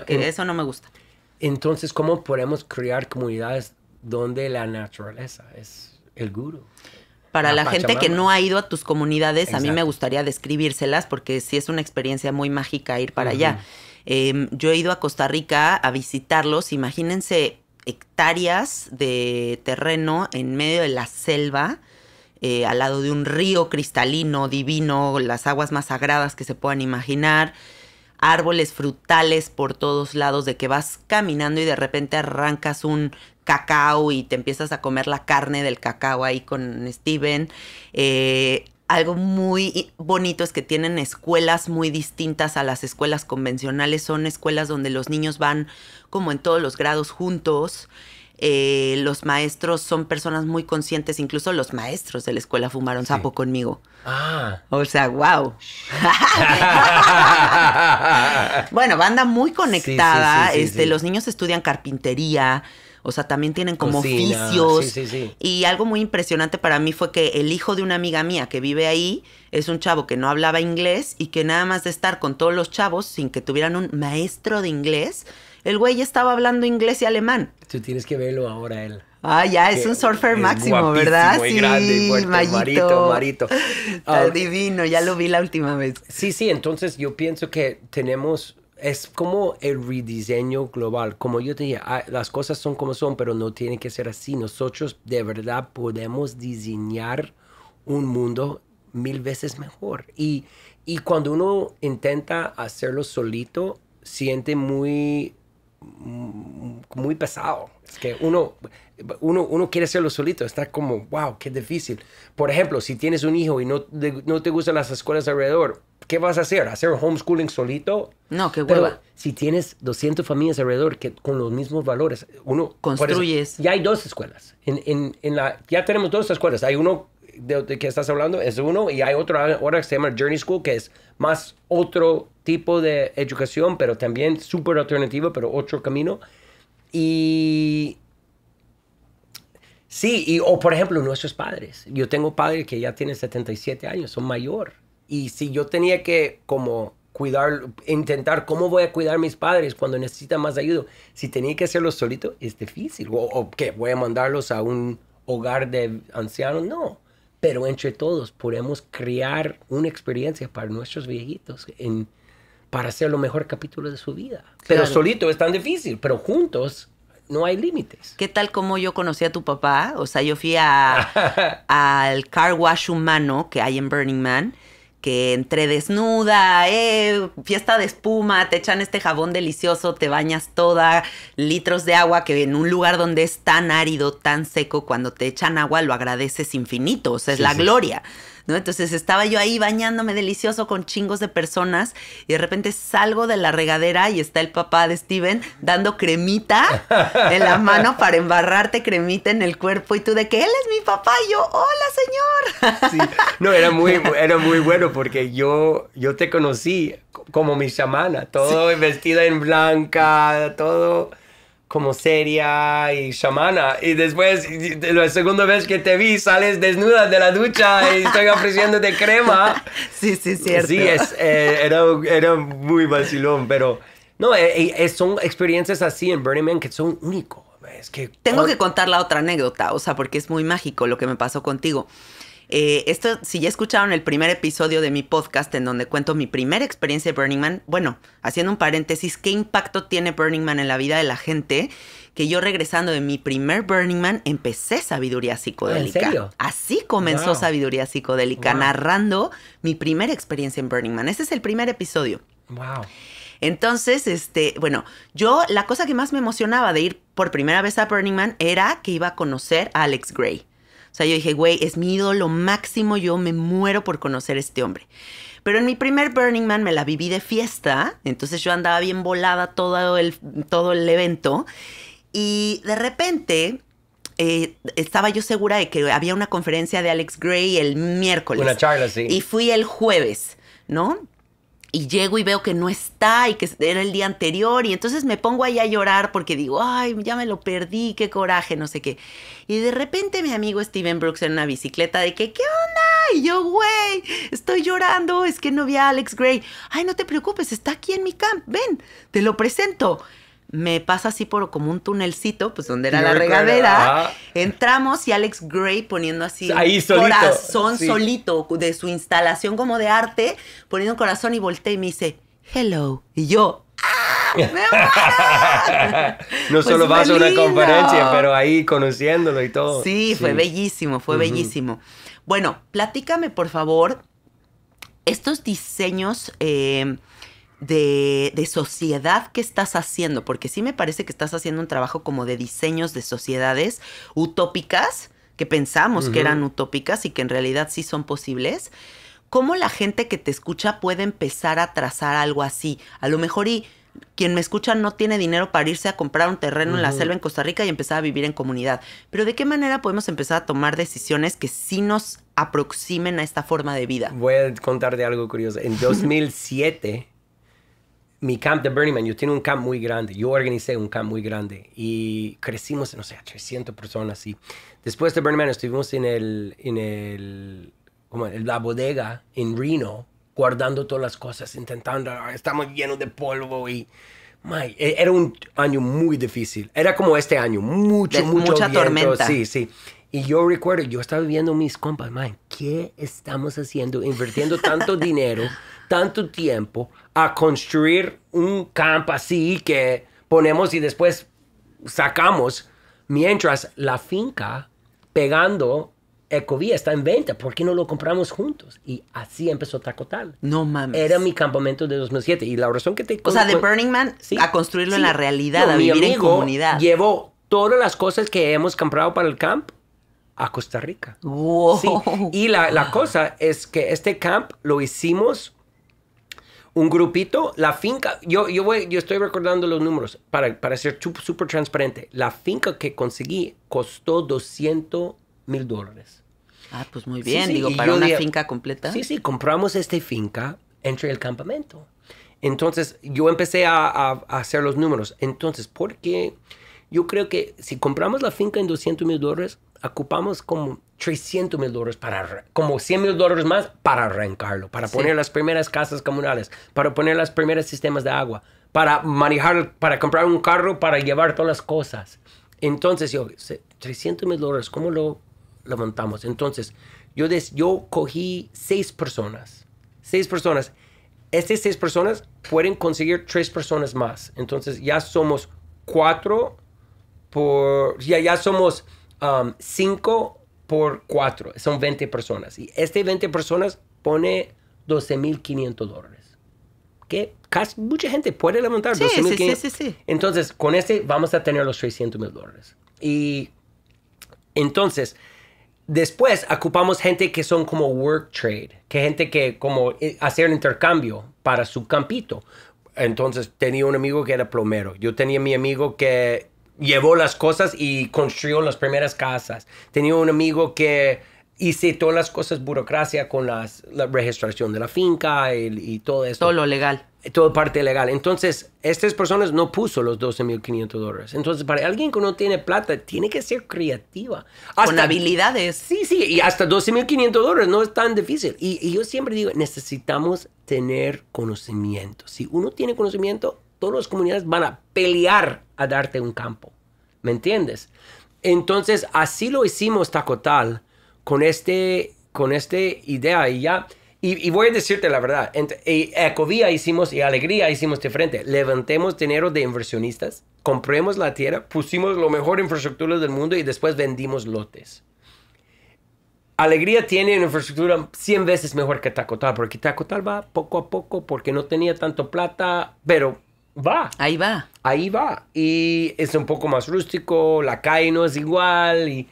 que, eso no me gusta. Entonces, ¿cómo podemos crear comunidades donde la naturaleza es el guru? Para la, gente que no ha ido a tus comunidades, a mí me gustaría describírselas porque sí es una experiencia muy mágica ir para allá. Em, yo he ido a Costa Rica a visitarlos, imagínense hectáreas de terreno en medio de la selva, eh, al lado de un río cristalino, divino, las aguas más sagradas que se puedan imaginar, árboles frutales por todos lados, de que vas caminando y de repente arrancas un cacao y te empiezas a comer la carne del cacao ahí con Steven. Eh, algo muy bonito es que tienen escuelas muy distintas a las escuelas convencionales. Son escuelas donde los niños van como en todos los grados juntos. Eh, los maestros son personas muy conscientes, incluso los maestros de la escuela fumaron sapo conmigo. Ah. O sea, wow. bueno, banda muy conectada. este, los niños estudian carpintería. O sea, también tienen como oficios. Sí, sí, sí. Y algo muy impresionante para mí fue que el hijo de una amiga mía que vive ahí es un chavo que no hablaba inglés y que nada más de estar con todos los chavos sin que tuvieran un maestro de inglés, el güey ya estaba hablando inglés y alemán. Tú tienes que verlo ahora, él. Ah, ya, es un surfer máximo, ¿verdad? Muy sí, grande y fuerte, Marito, Marito. Está ah, divino, ya lo vi la última vez. Sí, sí, entonces yo pienso que tenemos es como el rediseño global. Como yo te dije, ah, las cosas son como son, pero no tiene que ser así. Nosotros de verdad podemos diseñar un mundo mil veces mejor. Y, cuando uno intenta hacerlo solito, siente muy muy pesado. Es que uno, uno, uno quiere hacerlo solito, está como, wow, qué difícil. Por ejemplo, si tienes un hijo y no, no te gustan las escuelas alrededor, ¿qué vas a hacer? ¿Hacer homeschooling solito? No, qué hueva. si tienes 200 familias alrededor que con los mismos valores, uno... Construyes. ya hay dos escuelas. En, la, ya tenemos dos escuelas. Hay uno de, que estás hablando, es uno, y hay otra ahora que se llama Journey School, que es más otro tipo de educación, pero también súper alternativa, pero otro camino. Y Sí, y, o por ejemplo, nuestros padres. Yo tengo padres que ya tienen 77 años, son mayor. Y si yo tenía que como cuidar, intentar cómo voy a cuidar a mis padres cuando necesitan más ayuda, si tenía que hacerlo solito, es difícil. O, que voy a mandarlos a un hogar de ancianos, no. Pero entre todos podemos crear una experiencia para nuestros viejitos en, para hacer lo mejor capítulo de su vida. Pero solito es tan difícil, pero juntos no hay límites. ¿Qué tal como yo conocí a tu papá? O sea, yo fui a, al car wash humano que hay en Burning Man que entre desnuda, eh, fiesta de espuma, te echan este jabón delicioso, te bañas toda, litros de agua, que en un lugar donde es tan árido, tan seco, cuando te echan agua lo agradeces infinito, o sea, es la gloria. Entonces estaba yo ahí bañándome delicioso con chingos de personas y de repente salgo de la regadera y está el papá de Steven dando cremita en la mano para embarrarte cremita en el cuerpo y tú de que él es mi papá y yo, hola señor. No, era muy, era muy bueno porque yo, yo te conocí como mi chamana, todo vestida en blanca, todo como seria y chamana. Y después, la segunda vez que te vi, sales desnuda de la ducha y estoy de crema. Sí, sí, cierto. Sí, es, eh, era, era, muy vacilón, pero no, eh, son experiencias así en Burning Man que son únicos. Es que, Tengo que contar la otra anécdota, o sea, porque es muy mágico lo que me pasó contigo. Eh, esto, si ya escucharon el primer episodio de mi podcast en donde cuento mi primera experiencia de Burning Man, bueno, haciendo un paréntesis, ¿qué impacto tiene Burning Man en la vida de la gente? Que yo regresando de mi primer Burning Man empecé sabiduría psicodélica. ¿En serio? Así comenzó sabiduría psicodélica, narrando mi primera experiencia en Burning Man. Ese es el primer episodio. Wow. Entonces, este, bueno, yo la cosa que más me emocionaba de ir por primera vez a Burning Man era que iba a conocer a Alex Gray sea, yo dije, güey, es mi ídolo máximo, yo me muero por conocer a este hombre. Pero en mi primer Burning Man me la viví de fiesta, entonces yo andaba bien volada todo el, todo el evento y de repente eh, estaba yo segura de que había una conferencia de Alex Gray el miércoles. Una charla, sí. Y fui el jueves, ¿no? y llego y veo que no está y que era el día anterior y entonces me pongo ahí a llorar porque digo, ay, ya me lo perdí, qué coraje, no sé qué. Y de repente mi amigo Steven Brooks en una bicicleta de que, ¿qué onda? Y yo, güey, estoy llorando, es que no vi a Alex Gray. Ay, no te preocupes, está aquí en mi camp, ven, te lo presento me pasa así por como un tunelcito, pues donde era la regadera. Ah. Entramos y Alex Gray poniendo así Ahí corazón solito de su instalación como de arte, poniendo un corazón y volteé y me dice, hello. Y yo, ¡Ah, no pues, solo vas a una conferencia, pero ahí conociéndolo y todo. Sí, fue bellísimo, fue bellísimo. Bueno, platícame por favor estos diseños eh, de, sociedad que estás haciendo, porque sí me parece que estás haciendo un trabajo como de diseños de sociedades utópicas, que pensamos que eran utópicas y que en realidad sí son posibles. ¿Cómo la gente que te escucha puede empezar a trazar algo así? A lo mejor quien me escucha no tiene dinero para irse a comprar un terreno en la selva en Costa Rica y empezar a vivir en comunidad. Pero ¿de qué manera podemos empezar a tomar decisiones que sí nos aproximen a esta forma de vida? Voy a contarte algo curioso. En 2007 mi camp de Burning Man, yo tenía un camp muy grande, yo organicé un camp muy grande y crecimos, no sé, a 300 personas. Y después de Burning Man estuvimos en el, en el, como la bodega en Reno, guardando todas las cosas, intentando, ah, estamos llenos de polvo y... My, e-, era un año muy difícil. Era como este año, mucho, mucho mucha tormenta. Sí, sí. Y yo recuerdo, yo estaba viendo mis compas, man, ¿qué estamos haciendo? Invirtiendo tanto dinero, tanto tiempo a construir un camp así que ponemos y después sacamos, mientras la finca pegando Ecovía está en venta, ¿por qué no lo compramos juntos? Y así empezó Tacotal. No mames. Era mi campamento de 2007 y la razón que te... O sea, de Burning Man a construirlo en la realidad, a vivir en comunidad. Llevó todas las cosas que hemos comprado para el camp a Costa Rica. Wow. Y la, la, cosa es que este camp lo hicimos un grupito, la finca, yo, yo, voy, yo estoy recordando los números para, para ser súper transparente. La finca que conseguí costó 200 mil dólares. Ah, pues muy bien, digo, para una finca completa. Sí, sí, compramos esta finca entre el campamento. Entonces, yo empecé a, hacer los números. Entonces, porque yo creo que si compramos la finca en 200 mil dólares, ocupamos como 300 mil dólares para, como 100 mil dólares más para arrancarlo, para poner las primeras casas comunales, para poner los primeros sistemas de agua, para manejar, para comprar un carro, para llevar todas las cosas. Entonces yo, 300 mil dólares, ¿cómo lo levantamos? Entonces yo, yo cogí seis personas, seis personas. Estas seis personas pueden conseguir tres personas más. Entonces ya somos cuatro por, ya, ya somos 5 um, por 4, son 20 personas. Y este 20 personas pone 12.500 dólares. Que casi mucha gente puede levantar 12.500. Sí, sí, sí, Entonces, con este vamos a tener los 600 mil dólares. Y entonces, después ocupamos gente que son como work trade, que gente que como eh, hacer un intercambio para su campito. Entonces tenía un amigo que era plomero, yo tenía mi amigo que llevó las cosas y construyó las primeras casas. Tenía un amigo que hice todas las cosas burocracia con la registración de la finca y, todo eso. Todo lo legal. Todo parte legal. Entonces, estas personas no puso los 12.500 dólares. Entonces, para alguien que no tiene plata, tiene que ser creativa. con habilidades. Sí, sí, y hasta 12.500 dólares no es tan difícil. y yo siempre digo, necesitamos tener conocimiento. Si uno tiene conocimiento, todas las comunidades van a pelear a darte un campo. ¿Me entiendes? Entonces, así lo hicimos Tacotal con este, con este idea y ya. Y, voy a decirte la verdad, e, Ecovía hicimos y Alegría hicimos frente. Levantemos dinero de inversionistas, compremos la tierra, pusimos lo mejor infraestructura del mundo y después vendimos lotes. Alegría tiene una infraestructura 100 veces mejor que Tacotal, porque Tacotal va poco a poco porque no tenía tanto plata, pero va. Ahí va. Ahí va. Y es un poco más rústico, la calle no es igual, y,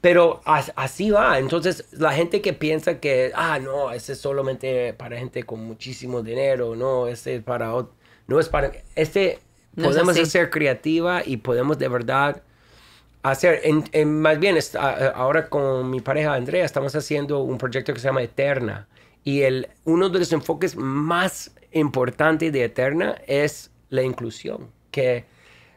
pero así va. Entonces, la gente que piensa que, ah, no, ese es solamente para gente con muchísimo dinero, no, ese es para... No es para... Este, podemos ser creativa y podemos de verdad hacer, más bien ahora con mi pareja Andrea estamos haciendo un proyecto que se llama Eterna y el, uno de los enfoques más importantes de Eterna es la inclusión, que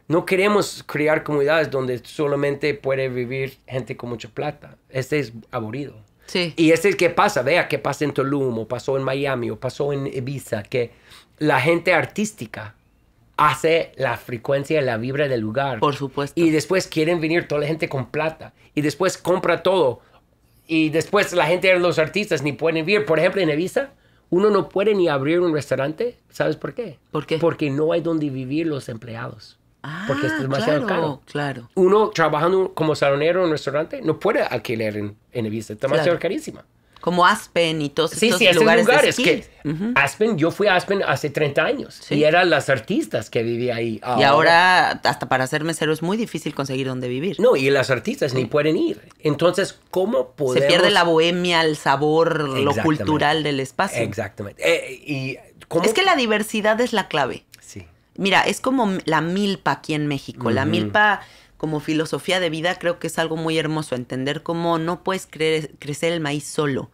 no queremos crear comunidades donde solamente puede vivir gente con mucha plata. Este es aburrido. Sí. Y este es que pasa, vea que pasa en Tulum, o pasó en Miami, o pasó en Ibiza, que la gente artística hace la frecuencia, la vibra del lugar. Por supuesto. Y después quieren venir toda la gente con plata. Y después compra todo. Y después la gente, de los artistas, ni pueden vivir. Por ejemplo, en Ibiza, uno no puede ni abrir un restaurante, ¿sabes por qué? Porque no hay donde vivir los empleados. Ah, porque es demasiado claro, caro. Claro. Uno trabajando como salonero en un restaurante no puede alquiler en, en Está está demasiado carísima como Aspen y todos sí, estos sí, lugares. lugares que Aspen, yo fui a Aspen hace 30 años y eran las artistas que vivían ahí. y ahora, hasta para ser mesero es muy difícil conseguir dónde vivir. No, y las artistas ni pueden ir. Entonces, ¿cómo podemos...? Se pierde la bohemia, el sabor, lo cultural del espacio. Exactamente. Eh, es que la diversidad es la clave. Sí. Mira, es como la milpa aquí en México. La milpa como filosofía de vida creo que es algo muy hermoso, entender cómo no puedes crecer el maíz solo.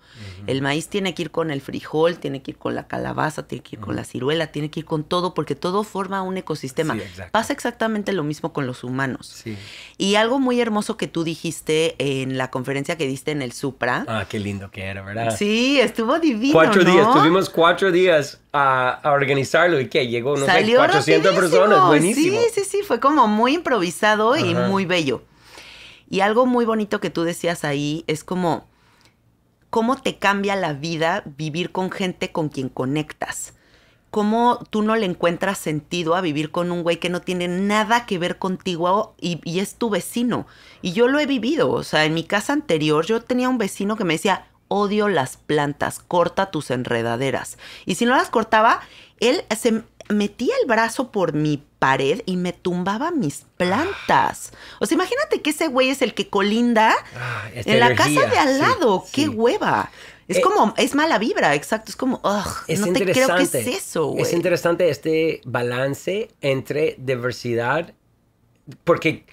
El maíz tiene que ir con el frijol, tiene que ir con la calabaza, tiene que ir con la ciruela, tiene que ir con todo, porque todo forma un ecosistema. Pasa exactamente lo mismo con los humanos. Y algo muy hermoso que tú dijiste en la conferencia que diste en el Supra. Ah, qué lindo que era, ¿verdad? Sí, estuvo divino. Cuatro días, tuvimos cuatro días a, organizarlo y que llegó, no Salió 400 personas, buenísimo. Sí, sí, sí, fue como muy improvisado y muy bello. Y algo muy bonito que tú decías ahí es como cómo te cambia la vida vivir con gente con quien conectas. Cómo tú no le encuentras sentido a vivir con un güey que no tiene nada que ver contigo y, y es tu vecino. Y yo lo he vivido. O sea, en mi casa anterior yo tenía un vecino que me decía, odio las plantas, corta tus enredaderas. Y si no las cortaba, él se metía el brazo por mi pared y me tumbaba mis plantas. O sea, imagínate que ese güey es el que colinda ah, en la casa de al lado. ¡Qué hueva! Es eh, como, es mala vibra, exacto. Es como, oh, no te creo que es eso, Es interesante este balance entre diversidad, porque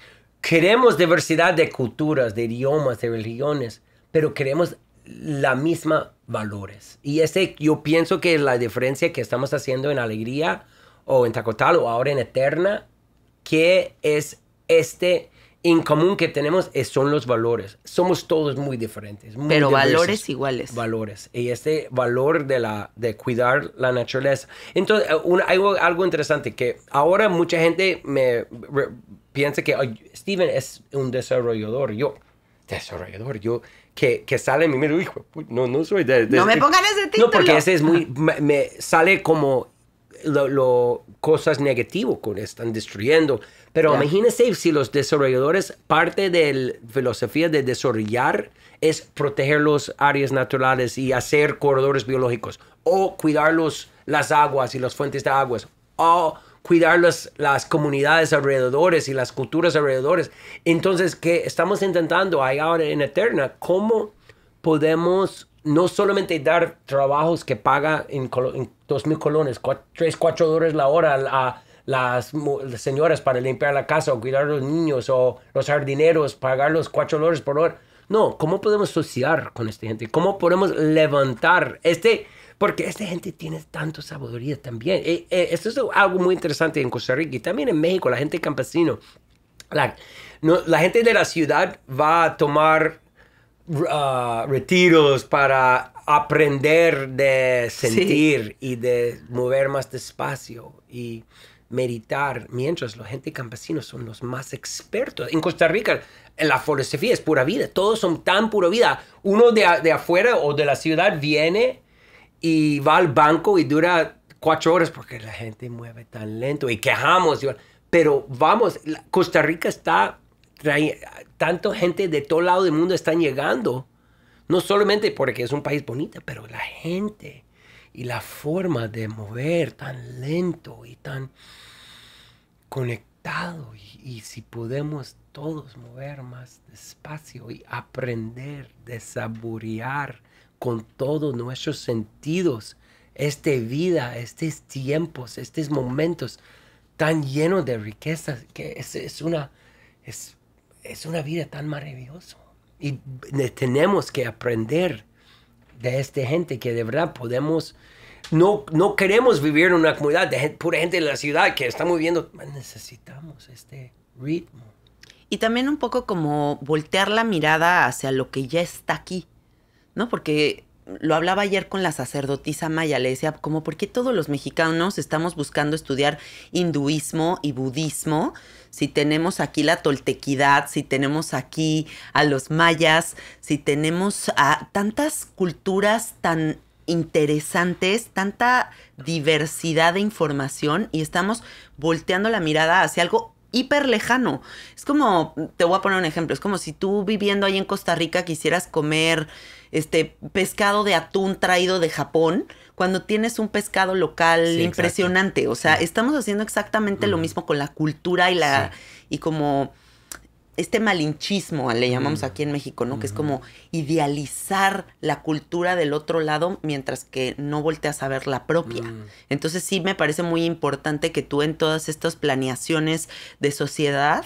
queremos diversidad de culturas, de idiomas, de religiones, pero queremos la misma valores. Y ese, yo pienso que la diferencia que estamos haciendo en Alegría o en Tacotal o ahora en Eterna, que es este en común que tenemos es, son los valores. Somos todos muy diferentes. Pero valores iguales. Valores. Y este valor de, la, de cuidar la naturaleza. Entonces, eh, algo, algo, interesante que ahora mucha gente me piensa que Steven es un desarrollador. Yo, desarrollador, yo que, sale mi hijo, no, no soy de, No me pongan ese título. No, porque ese es muy, me, sale como lo, cosas negativas que están destruyendo. Pero imagínense si los desarrolladores, parte de la filosofía de desarrollar es proteger los áreas naturales y hacer corredores biológicos o cuidar los, las aguas y las fuentes de aguas o cuidar las, las comunidades alrededores y las culturas alrededores. Entonces, ¿qué estamos intentando ahí ahora en Eterna, cómo podemos no solamente dar trabajos que paga en, 2.000 colones, 3, 4 dólares la hora a las, las, señoras para limpiar la casa o cuidar a los niños o los jardineros, pagar los 4 dólares por hora. No, ¿cómo podemos asociar con esta gente? ¿Cómo podemos levantar este porque esta gente tiene tanto sabiduría también. Eh, eh, esto es algo muy interesante en Costa Rica y también en México, la gente campesino. La, no, la gente de la ciudad va a tomar ah, retiros para aprender de sentir y de mover más despacio y meditar, mientras la gente campesina son los más expertos. En Costa Rica la filosofía es pura vida, todos son tan pura vida. Uno de, de afuera o de la ciudad viene y va al banco y dura cuatro horas porque la gente mueve tan lento y quejamos. Pero vamos, Costa Rica está, trae, tanto gente de todo lado del mundo están llegando, no solamente porque es un país bonito, pero la gente y la forma de mover tan lento y tan conectado y, y si podemos todos mover más despacio y aprender de saborear con todos nuestros sentidos esta vida, estos tiempos, estos momentos tan llenos de riquezas, que es, una, es, una vida tan maravillosa. Y tenemos que aprender de esta gente que de verdad podemos, no, no queremos vivir en una comunidad de pura gente de la ciudad que está viviendo, necesitamos este ritmo. Y también un poco como voltear la mirada hacia lo que ya está aquí ¿no? Porque lo hablaba ayer con la sacerdotisa maya, le decía, como, ¿por qué todos los mexicanos estamos buscando estudiar hinduismo y budismo? Si tenemos aquí la toltequidad, si tenemos aquí a los mayas, si tenemos a tantas culturas tan interesantes, tanta diversidad de información y estamos volteando la mirada hacia algo hiper lejano. Es como, te voy a poner un ejemplo, es como si tú viviendo ahí en Costa Rica quisieras comer este pescado de atún traído de Japón, cuando tienes un pescado local impresionante. O sea, estamos haciendo exactamente lo mismo con la cultura y la y como este malinchismo, le llamamos aquí en México, ¿no? Que es como idealizar la cultura del otro lado mientras que no volteas a ver la propia. Mm. Entonces sí me parece muy importante que tú en todas estas planeaciones de sociedad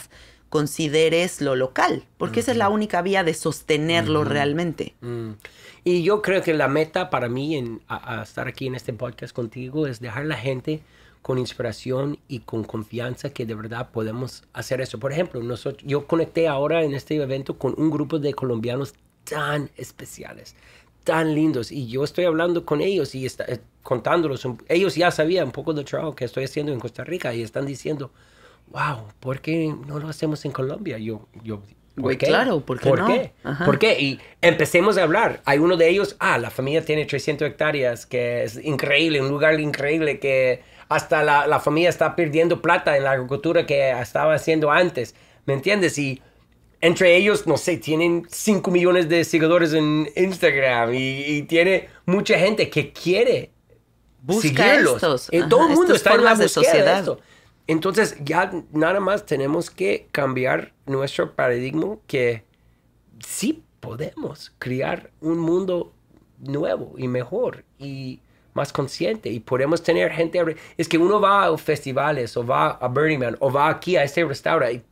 consideres lo local, porque esa es la única vía de sostenerlo realmente. Mm. Y yo creo que la meta para mí en estar aquí en este podcast contigo es dejar a la gente con inspiración y con confianza que de verdad podemos hacer eso. Por ejemplo, nosotros, yo conecté ahora en este evento con un grupo de colombianos tan especiales, tan lindos, y yo estoy hablando con ellos y está, eh, contándolos. Ellos ya sabían un poco de trabajo que estoy haciendo en Costa Rica y están diciendo, wow, ¿por qué no lo hacemos en Colombia? Yo, yo, ¿por qué? Claro, ¿por qué no? ¿Por qué? Y empecemos a hablar. Hay uno de ellos, ah, la familia tiene 300 hectáreas, que es increíble, un lugar increíble que hasta la, familia está perdiendo plata en la agricultura que estaba haciendo antes, ¿me entiendes? Y entre ellos, no sé, tienen 5 millones de seguidores en Instagram y, tiene mucha gente que quiere buscarlos. Eh, todo el mundo está en la búsqueda sociedad. Entonces ya nada más tenemos que cambiar nuestro paradigma que sí podemos crear un mundo nuevo y mejor y más consciente y podemos tener gente es que uno va a festivales o va a Burning Man o va aquí a este restaurante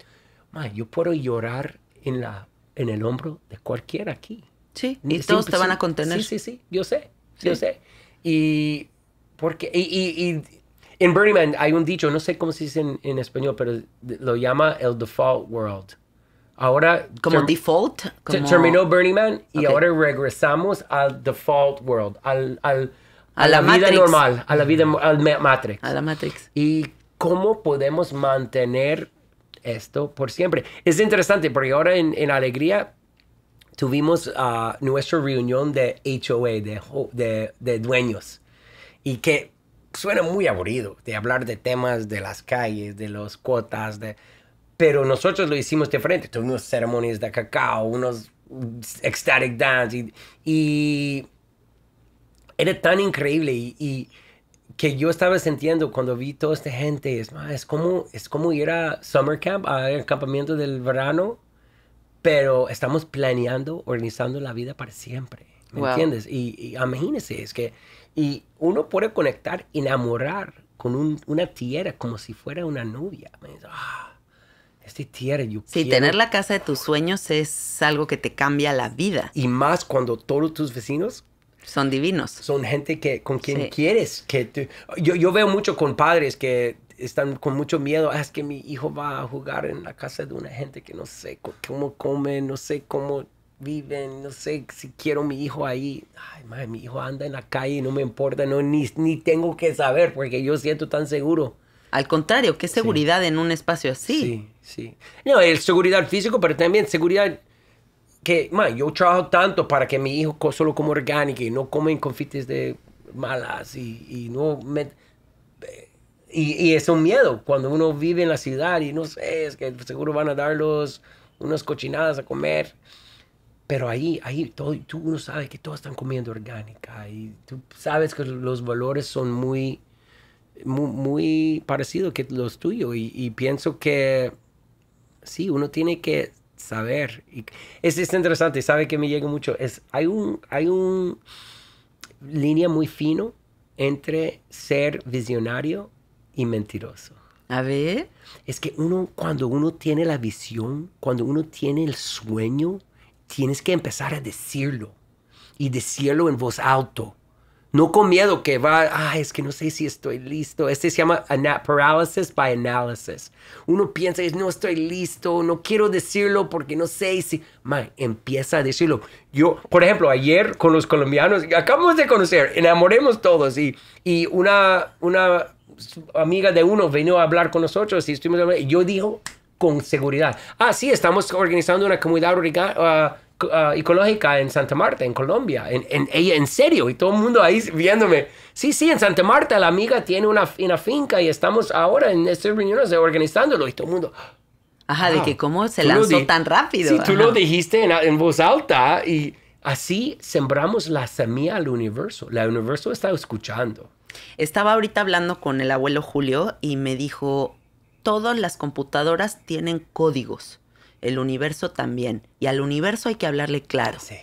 yo puedo llorar en la en el hombro de cualquiera aquí sí y todos te van a contener sí sí yo sé yo sé y porque y en Burning Man hay un dicho, no sé cómo se dice en, español, pero lo llama el default world. Ahora. Como default. Como... Terminó Burning Man y ahora regresamos al default world, al, al a, la, vida normal, a la vida al Matrix. A la Matrix. Y cómo podemos mantener esto por siempre. Es interesante porque ahora en, en Alegría tuvimos ah, nuestra reunión de HOA, de, de, de dueños. Y que suena muy aburrido de hablar de temas de las calles, de las cuotas, de... pero nosotros lo hicimos diferente. Tuvimos ceremonias de cacao, unos ecstatic dance y, era tan increíble y, y, que yo estaba sintiendo cuando vi toda esta gente, es, es, como, es como ir a summer camp, al campamento del verano, pero estamos planeando, organizando la vida para siempre. ¿Me entiendes? Y, y imagínese, es que y uno puede conectar, enamorar con una tierra como si fuera una novia. Ah, este tierra, yo sí, tener la casa de tus sueños es algo que te cambia la vida. Y más cuando todos tus vecinos son divinos. Son gente que con quien quieres que yo, yo veo mucho con padres que están con mucho miedo, ah, es que mi hijo va a jugar en la casa de una gente que no sé cómo come, no sé cómo viven, no sé si quiero mi hijo ahí. Ay, madre, mi hijo anda en la calle no me importa, no, ni, tengo que saber porque yo siento tan seguro. Al contrario, qué seguridad en un espacio así. Sí, sí. No, el seguridad físico, pero también seguridad que, man, yo trabajo tanto para que mi hijo solo come orgánico y no comen confites de malas y, no me... Y, es un miedo cuando uno vive en la ciudad y no sé, es que seguro van a darlos unas cochinadas a comer. Pero ahí, ahí todo, tú uno sabe que todos están comiendo orgánica y tú sabes que los valores son muy, muy, parecido parecidos que los tuyos y, pienso que sí, uno tiene que saber. Y es, es interesante, sabe que me llega mucho. Es, hay un, hay un línea muy fino entre ser visionario y mentiroso. A ver. Es que uno, cuando uno tiene la visión, cuando uno tiene el sueño, tienes que empezar a decirlo y decirlo en voz alto. No con miedo que va, ah, es que no sé si estoy listo. Este se llama paralysis by analysis. Uno piensa, no estoy listo, no quiero decirlo porque no sé si... empieza a decirlo. Yo, por ejemplo, ayer con los colombianos, acabamos de conocer, enamoremos todos y, y una, una amiga de uno vino a hablar con nosotros y estuvimos yo dijo con seguridad. Ah, sí, estamos organizando una comunidad ah, ah, ecológica en Santa Marta, en Colombia. En, en, en serio, y todo el mundo ahí viéndome. Sí, sí, en Santa Marta la amiga tiene una, una finca y estamos ahora en estas reuniones organizándolo y todo el mundo... Ajá, de que ah, cómo se lanzó tan rápido. Sí, tú lo dijiste en, en voz alta y así sembramos la semilla al universo. La universo está escuchando. Estaba ahorita hablando con el abuelo Julio y me dijo, todas las computadoras tienen códigos. El universo también. Y al universo hay que hablarle claro. Sí.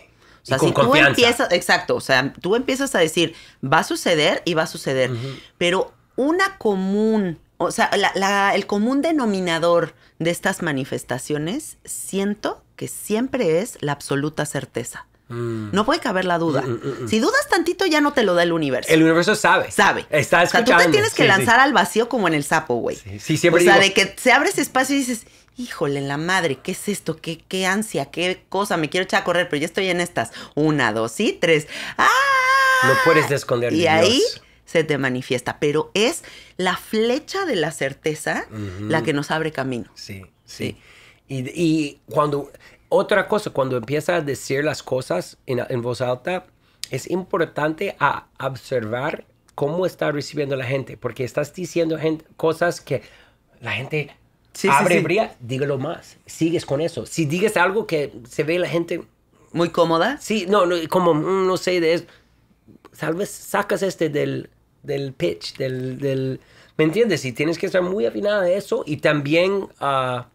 O sea, si tú empiezas, exacto, o sea, tú empiezas a decir, va a suceder y va a suceder. Pero una común, o sea, el común denominador de estas manifestaciones, siento que siempre es la absoluta certeza. Mm. No puede caber la duda. Mm, mm, si dudas tantito, ya no te lo da el universo. El universo sabe. Sabe. Está escuchando. O sea, tú te tienes que lanzar al vacío como en el sapo, güey. Sí, siempre. O sea, de que se abre ese espacio y dices, híjole, la madre, ¿qué es esto? ¿Qué, qué ansia? ¿Qué cosa? Me quiero echar a correr, pero ya estoy en estas. Una, dos y tres. ¡Ah! No puedes esconder. Y ahí se te manifiesta. Pero es la flecha de la certeza la que nos abre camino. Sí, sí. y cuando otra cosa, cuando empiezas a decir las cosas en, voz alta, es importante a observar cómo está recibiendo la gente, porque estás diciendo cosas que la gente sí, abre sí, dígalo más, sigues con eso. Si digas algo que se ve la gente... Muy cómoda. Sí, no, como mm, no sé de eso. Tal vez sacas este del, del pitch, del, del... ¿Me entiendes? Y tienes que estar muy afinada de eso y también a ah,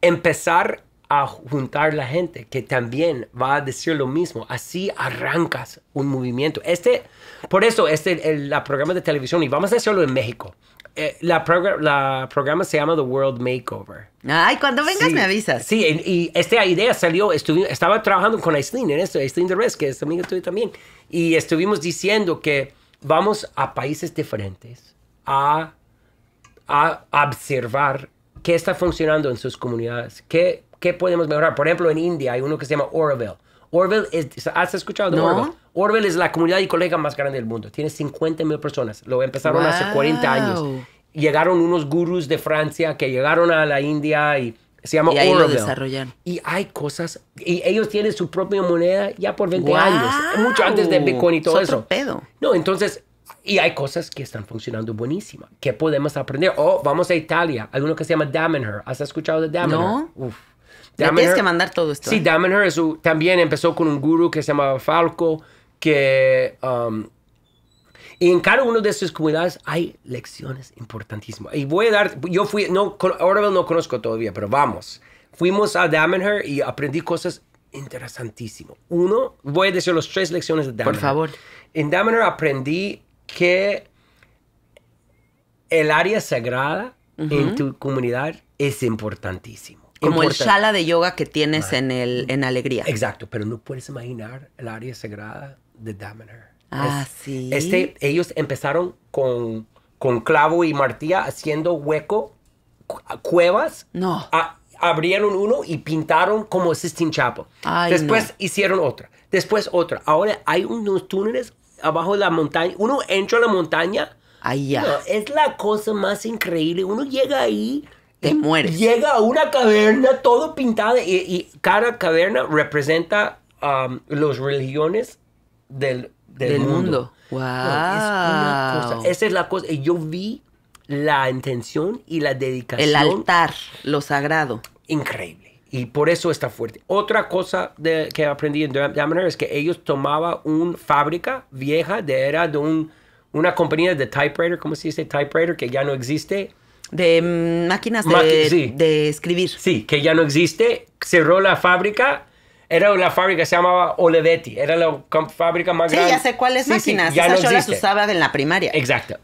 empezar a juntar la gente que también va a decir lo mismo. Así arrancas un movimiento. Este, por eso, este, el, programa de televisión, y vamos a hacerlo en México. Eh, la, la, programa se llama The World Makeover. Ay, cuando vengas me avisas. Sí, y, esta idea salió, estaba trabajando con Aislinn en esto, Aislinn de Res, que es amiga también, y estuvimos diciendo que vamos a países diferentes a, a observar qué está funcionando en sus comunidades, qué, ¿Qué podemos mejorar? Por ejemplo, en India hay uno que se llama Orville. Orville, es, ¿has escuchado de no. Orville? Orville es la comunidad y colega más grande del mundo. Tiene 50 mil personas. Lo empezaron hace 40 años. Llegaron unos gurús de Francia que llegaron a la India y se llama y ahí Orville. Lo Y hay cosas. Y ellos tienen su propia moneda ya por 20 años. Mucho antes de Bitcoin y todo es eso. Pedo. No, entonces. Y hay cosas que están funcionando buenísimas. ¿Qué podemos aprender? O vamos a Italia. Hay uno que se llama Damenher. ¿Has escuchado de Damenher? No. Le tienes que mandar todo esto. Sí, ¿eh? también empezó con un guru que se llamaba Falco, que... Um, y en cada uno de sus comunidades hay lecciones importantísimas. Y voy a dar, yo fui, no, no conozco todavía, pero vamos. Fuimos a Damenher y aprendí cosas interesantísimas. Uno, voy a decir las tres lecciones de Damenher. Por favor. En Damenher aprendí que el área sagrada en tu comunidad es importantísima. Como el shala de yoga que tienes en, el, en Alegría. Exacto, pero no puedes imaginar el área sagrada de Damener. Ah, sí. Este, ellos empezaron con, con clavo y martilla haciendo hueco, cuevas. No. abrieron uno y pintaron como Sistine Chapel. Ay, Después hicieron otra. Después otra. Ahora hay unos túneles abajo de la montaña. Uno entra a la montaña. Ahí. ya. es la cosa más increíble. Uno llega ahí te mueres. Llega a una caverna todo pintada y, cada caverna representa um, las religiones del, del, mundo. Wow. es una cosa. Esa es la cosa. Y Yo vi la intención y la dedicación. El altar, lo sagrado. Increíble. Y por eso está fuerte. Otra cosa de, que aprendí en Damaner es que ellos tomaban una fábrica vieja, de, era de un, una compañía de typewriter, ¿cómo se dice? Typewriter, que ya no existe de mm, máquinas de, escribir. Sí, que ya no existe. Cerró la fábrica era una fábrica, se llamaba Olivetti, era la fábrica más grande. Sí, ya sé cuáles máquinas, ya no yo las usaba en la primaria. Exacto.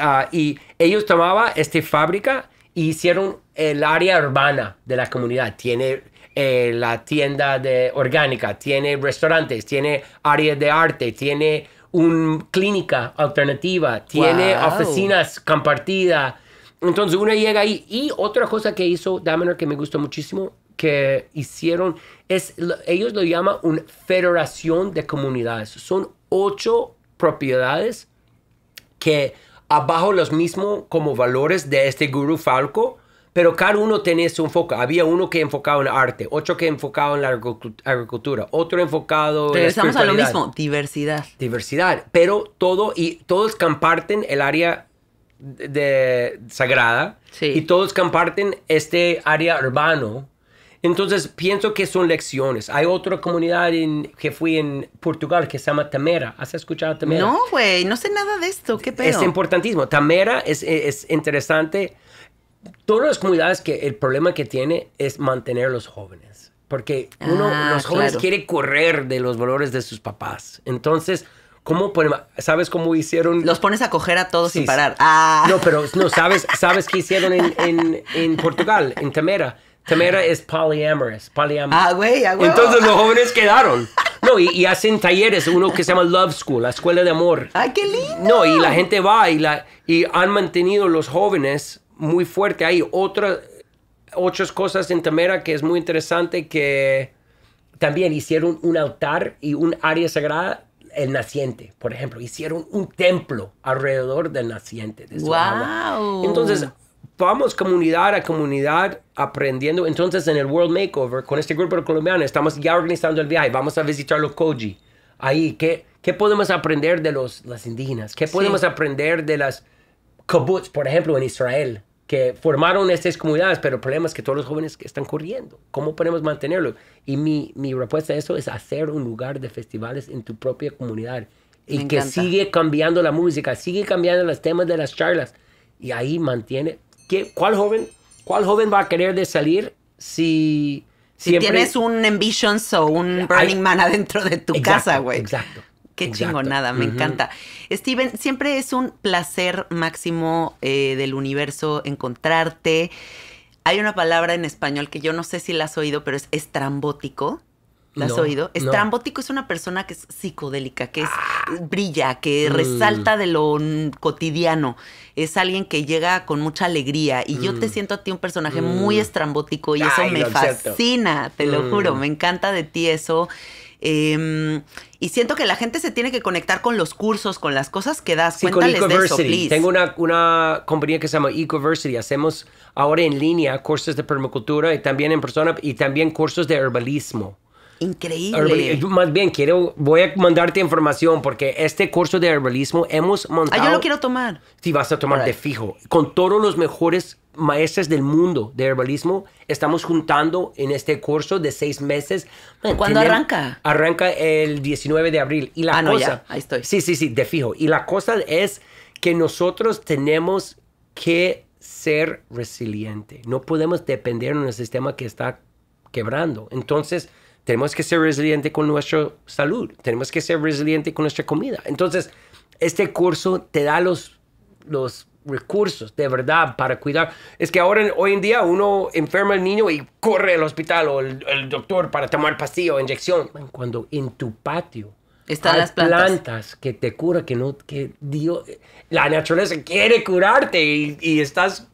Ah, y ellos tomaban esta fábrica e hicieron el área urbana de la comunidad. Tiene eh, la tienda de orgánica, tiene restaurantes, tiene áreas de arte, tiene una clínica alternativa, tiene oficinas compartidas entonces uno llega ahí. Y otra cosa que hizo Damener que me gustó muchísimo, que hicieron, es, ellos lo llaman una federación de comunidades. Son ocho propiedades que abajo los mismos como valores de este gurú Falco, pero cada uno tenía su enfoque. Había uno que enfocaba en arte, ocho que enfocaba en la agricultura, otro enfocado pero en a lo mismo, diversidad. Diversidad, pero todo y todos comparten el área de, sagrada y todos comparten este área urbano. Entonces pienso que son lecciones. Hay otra comunidad en, que fui en Portugal que se llama Tamera. ¿Has escuchado Tamera? No, güey, no sé nada de esto. ¿Qué pedo? Es importantísimo. Tamera es, es, interesante. Todas las comunidades que el problema que tiene es mantener los jóvenes. Porque uno, ah, los jóvenes quiere correr de los valores de sus papás. Entonces, ¿Cómo ¿Sabes cómo hicieron? Los pones a coger a todos sin parar. Ah. No, pero no, ¿sabes, sabes qué hicieron en, Portugal, en Temera? Temera es polyamorous. Ah, güey, Entonces los jóvenes quedaron. No, y, hacen talleres, uno que se llama Love School, la escuela de amor. ¡Ay, qué lindo! No, y la gente va y, han mantenido los jóvenes muy fuerte. Hay otra, otras cosas en Tamera que es muy interesante que también hicieron un altar y un área sagrada el naciente, por ejemplo. Hicieron un templo alrededor del naciente. wow. Entonces, vamos comunidad a comunidad aprendiendo. Entonces, en el World Makeover, con este grupo colombiano, estamos ya organizando el viaje. Vamos a visitar los Koji. Ahí, ¿qué, podemos aprender de los, las indígenas? ¿Qué podemos aprender de las kibbutz, por ejemplo, en Israel? que formaron estas comunidades, pero el problema es que todos los jóvenes están corriendo. ¿Cómo podemos mantenerlo? Y mi, mi respuesta a eso es hacer un lugar de festivales en tu propia comunidad y que sigue cambiando la música, sigue cambiando los temas de las charlas y ahí mantiene. ¿Qué, ¿Cuál joven, cuál joven va a querer de salir si si tienes un Ambitions o un Burning Man adentro de tu casa, güey. Exacto. Qué chingonada, me encanta. Steven, siempre es un placer máximo eh, del universo encontrarte. Hay una palabra en español que yo no sé si la has oído, pero es estrambótico. ¿La has oído? Estrambótico es una persona que es psicodélica, que es ah. brilla, que mm. resalta de lo cotidiano. Es alguien que llega con mucha alegría. Y yo te mm. siento a ti un personaje mm. muy estrambótico y eso me fascina, te lo juro. Me encanta de ti eso. Em, y siento que la gente se tiene que conectar con los cursos, con las cosas que das. Cuéntales de eso, Tengo una, una, compañía que se llama Ecoversity. Hacemos ahora en línea cursos de permacultura y también en persona y también cursos de herbalismo. Increíble. Eh, más bien, quiero, voy a mandarte información porque este curso de herbalismo hemos montado. Ah, yo lo quiero tomar. Sí, vas a tomar de fijo. Con todos los mejores maestros del mundo de herbalismo, estamos juntando en este curso de seis meses. ¿Cuándo arranca? Arranca el 19 de abril. Y la ah, no, ya. ahí estoy. Sí, sí, sí, de fijo. Y la cosa es que nosotros tenemos que ser resiliente. No podemos depender de un sistema que está quebrando. Entonces tenemos que ser resiliente con nuestra salud. Tenemos que ser resiliente con nuestra comida. Entonces, este curso te da los, los recursos de verdad para cuidar. Es que ahora, hoy en día, uno enferma al niño y corre al hospital o el, doctor para tomar pastillo o inyección. Cuando en tu patio están las plantas. que te cura, que no, que Dios, la naturaleza quiere curarte y, y estás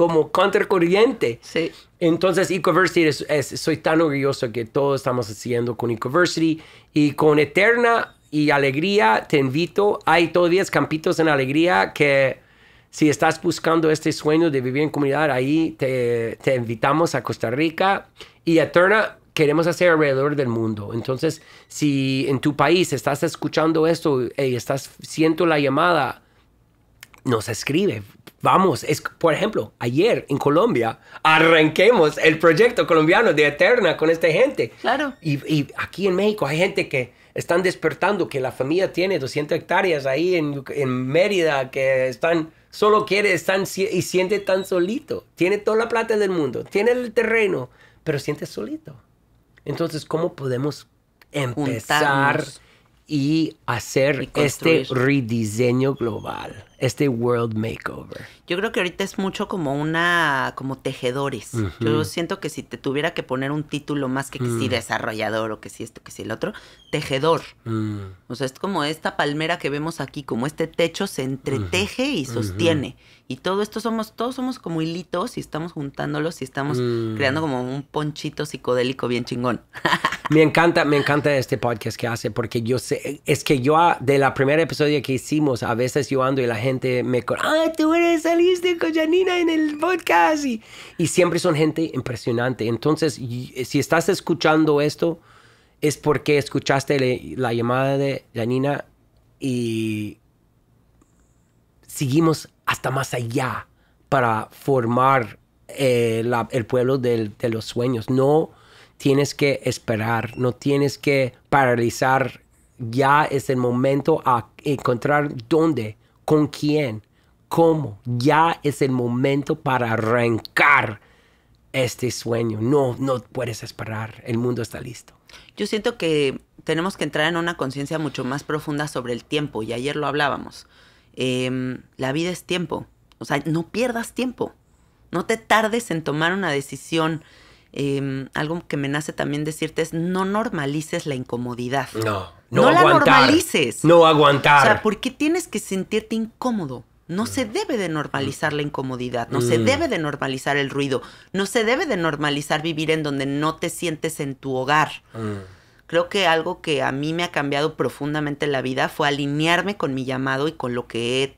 como contracorriente. Sí. Entonces, Ecoversity, es, soy tan orgulloso que todos estamos haciendo con Ecoversity y con Eterna y Alegría, te invito. Hay todavía campitos en Alegría que si estás buscando este sueño de vivir en comunidad, ahí te, invitamos a Costa Rica y Eterna queremos hacer alrededor del mundo. Entonces, si en tu país estás escuchando esto y estás siento la llamada, nos escribe, Vamos, es, por ejemplo, ayer en Colombia arranquemos el proyecto colombiano de Eterna con esta gente. Claro. Y, aquí en México hay gente que están despertando, que la familia tiene 200 hectáreas ahí en, Mérida, que están, solo quiere, están y siente tan solito. Tiene toda la plata del mundo, tiene el terreno, pero siente solito. Entonces, ¿cómo podemos empezar y hacer este rediseño global? este world makeover? Yo creo que ahorita es mucho como una, como tejedores. Yo siento que si te tuviera que poner un título más que que si mm. desarrollador o que si esto, que si el otro, tejedor. Mm. O sea, es como esta palmera que vemos aquí, como este techo se entreteje y sostiene. Y todo esto somos, todos somos como hilitos y estamos juntándolos y estamos mm. creando como un ponchito psicodélico bien chingón. me encanta, me encanta este podcast que hace porque yo sé, es que yo ah, de la primera episodio que hicimos, a veces yo ando y la gente me... Ah, tú eres, saliste con Janina en el podcast. Y, siempre son gente impresionante. Entonces, eh, si estás escuchando esto, es porque escuchaste la llamada de Janina y seguimos hasta más allá para formar eh, el pueblo de los sueños. No tienes que esperar, no tienes que paralizar. Ya es el momento a encontrar dónde ¿Con quién? ¿Cómo? Ya es el momento para arrancar este sueño. No, no puedes esperar. El mundo está listo. Yo siento que tenemos que entrar en una conciencia mucho más profunda sobre el tiempo. Y ayer lo hablábamos. Em, la vida es tiempo. O sea, no pierdas tiempo. No te tardes en tomar una decisión. Em, algo que me nace también decirte es no normalices la incomodidad. No, no, aguantar, la normalices. No aguantar. O sea, ¿por qué tienes que sentirte incómodo? No se mm. debe de normalizar la incomodidad, no se mm. debe de normalizar el ruido, no se debe de normalizar vivir en donde no te sientes en tu hogar. Mm. creo que algo que a mí me ha cambiado profundamente la vida fue alinearme con mi llamado y con lo que,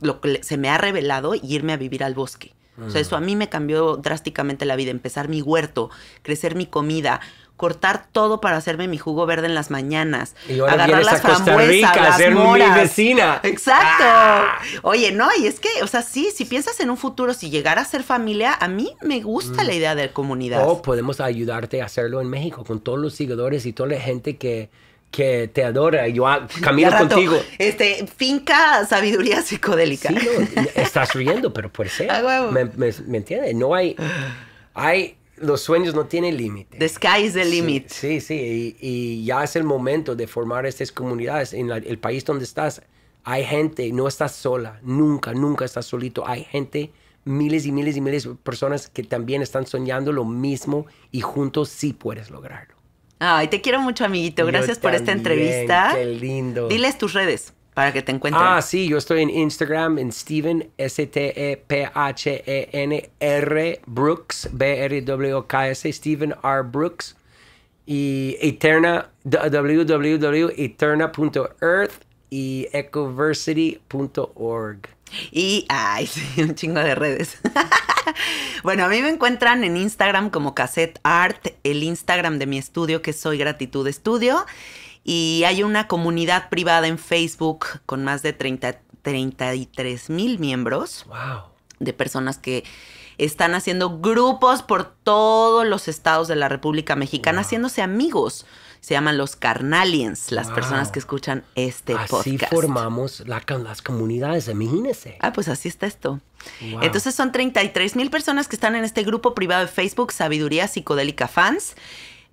lo que se me ha revelado y irme a vivir al bosque. O sea, eso a mí me cambió drásticamente la vida, empezar mi huerto, crecer mi comida, cortar todo para hacerme mi jugo verde en las mañanas, y ahora agarrar las a Costa Rica, ser mi vecina. Exacto. Ah. Oye, no, y es que, o sea, sí, si piensas en un futuro, si llegar a ser familia, a mí me gusta mm. la idea de comunidad. O podemos ayudarte a hacerlo en México con todos los seguidores y toda la gente que que te adora. Yo ah, camino contigo. Este, finca sabiduría psicodélica. Sí, estás riendo, pero puede ser. Ah, me, entiende entiendes? No hay. hay los sueños no tienen límite. The sky is the limit. Sí, sí, Y, ya es el momento de formar estas comunidades. En el país donde estás, hay gente, no estás sola, nunca, nunca estás solito. Hay gente, miles y miles y miles de personas que también están soñando lo mismo y juntos sí puedes lograr. Ay, te quiero mucho, amiguito. Gracias por esta entrevista. Qué lindo. Diles tus redes para que te encuentren. Ah, sí, yo estoy en Instagram, en Steven, S-T-E-P-H-E-N-R, Brooks, B-R-W-K-S, Steven R. Brooks. Y Eterna, www.eterna.earth y ecoversity.org. Y, ay, un chingo de redes. bueno, a mí me encuentran en Instagram como Cassette Art, el Instagram de mi estudio que soy Gratitud Estudio. Y hay una comunidad privada en Facebook con más de 33 mil miembros. Wow. De personas que están haciendo grupos por todos los estados de la República Mexicana, haciéndose amigos se llaman los carnalians, las personas que escuchan este podcast. Así formamos las comunidades, imagínese Ah, pues así está esto. Entonces son 33 mil personas que están en este grupo privado de Facebook, Sabiduría Psicodélica Fans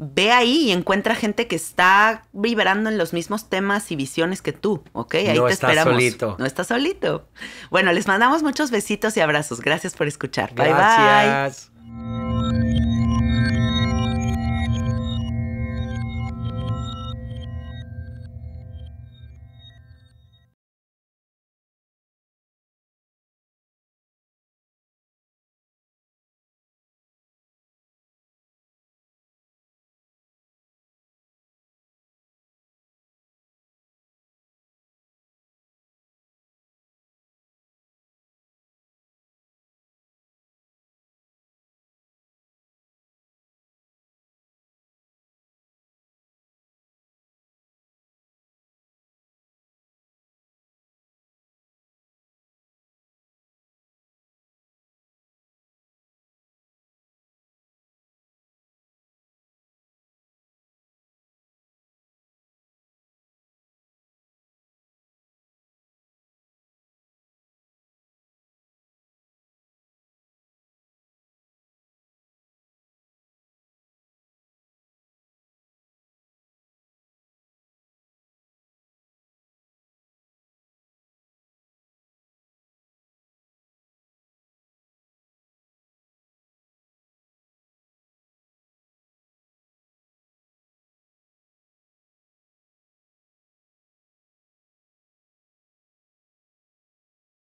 ve ahí y encuentra gente que está vibrando en los mismos temas y visiones que tú, ¿ok? Ahí no estás Solito. No estás solito. Bueno, les mandamos muchos besitos y abrazos. Gracias por escuchar. Bye, Bye Gracias.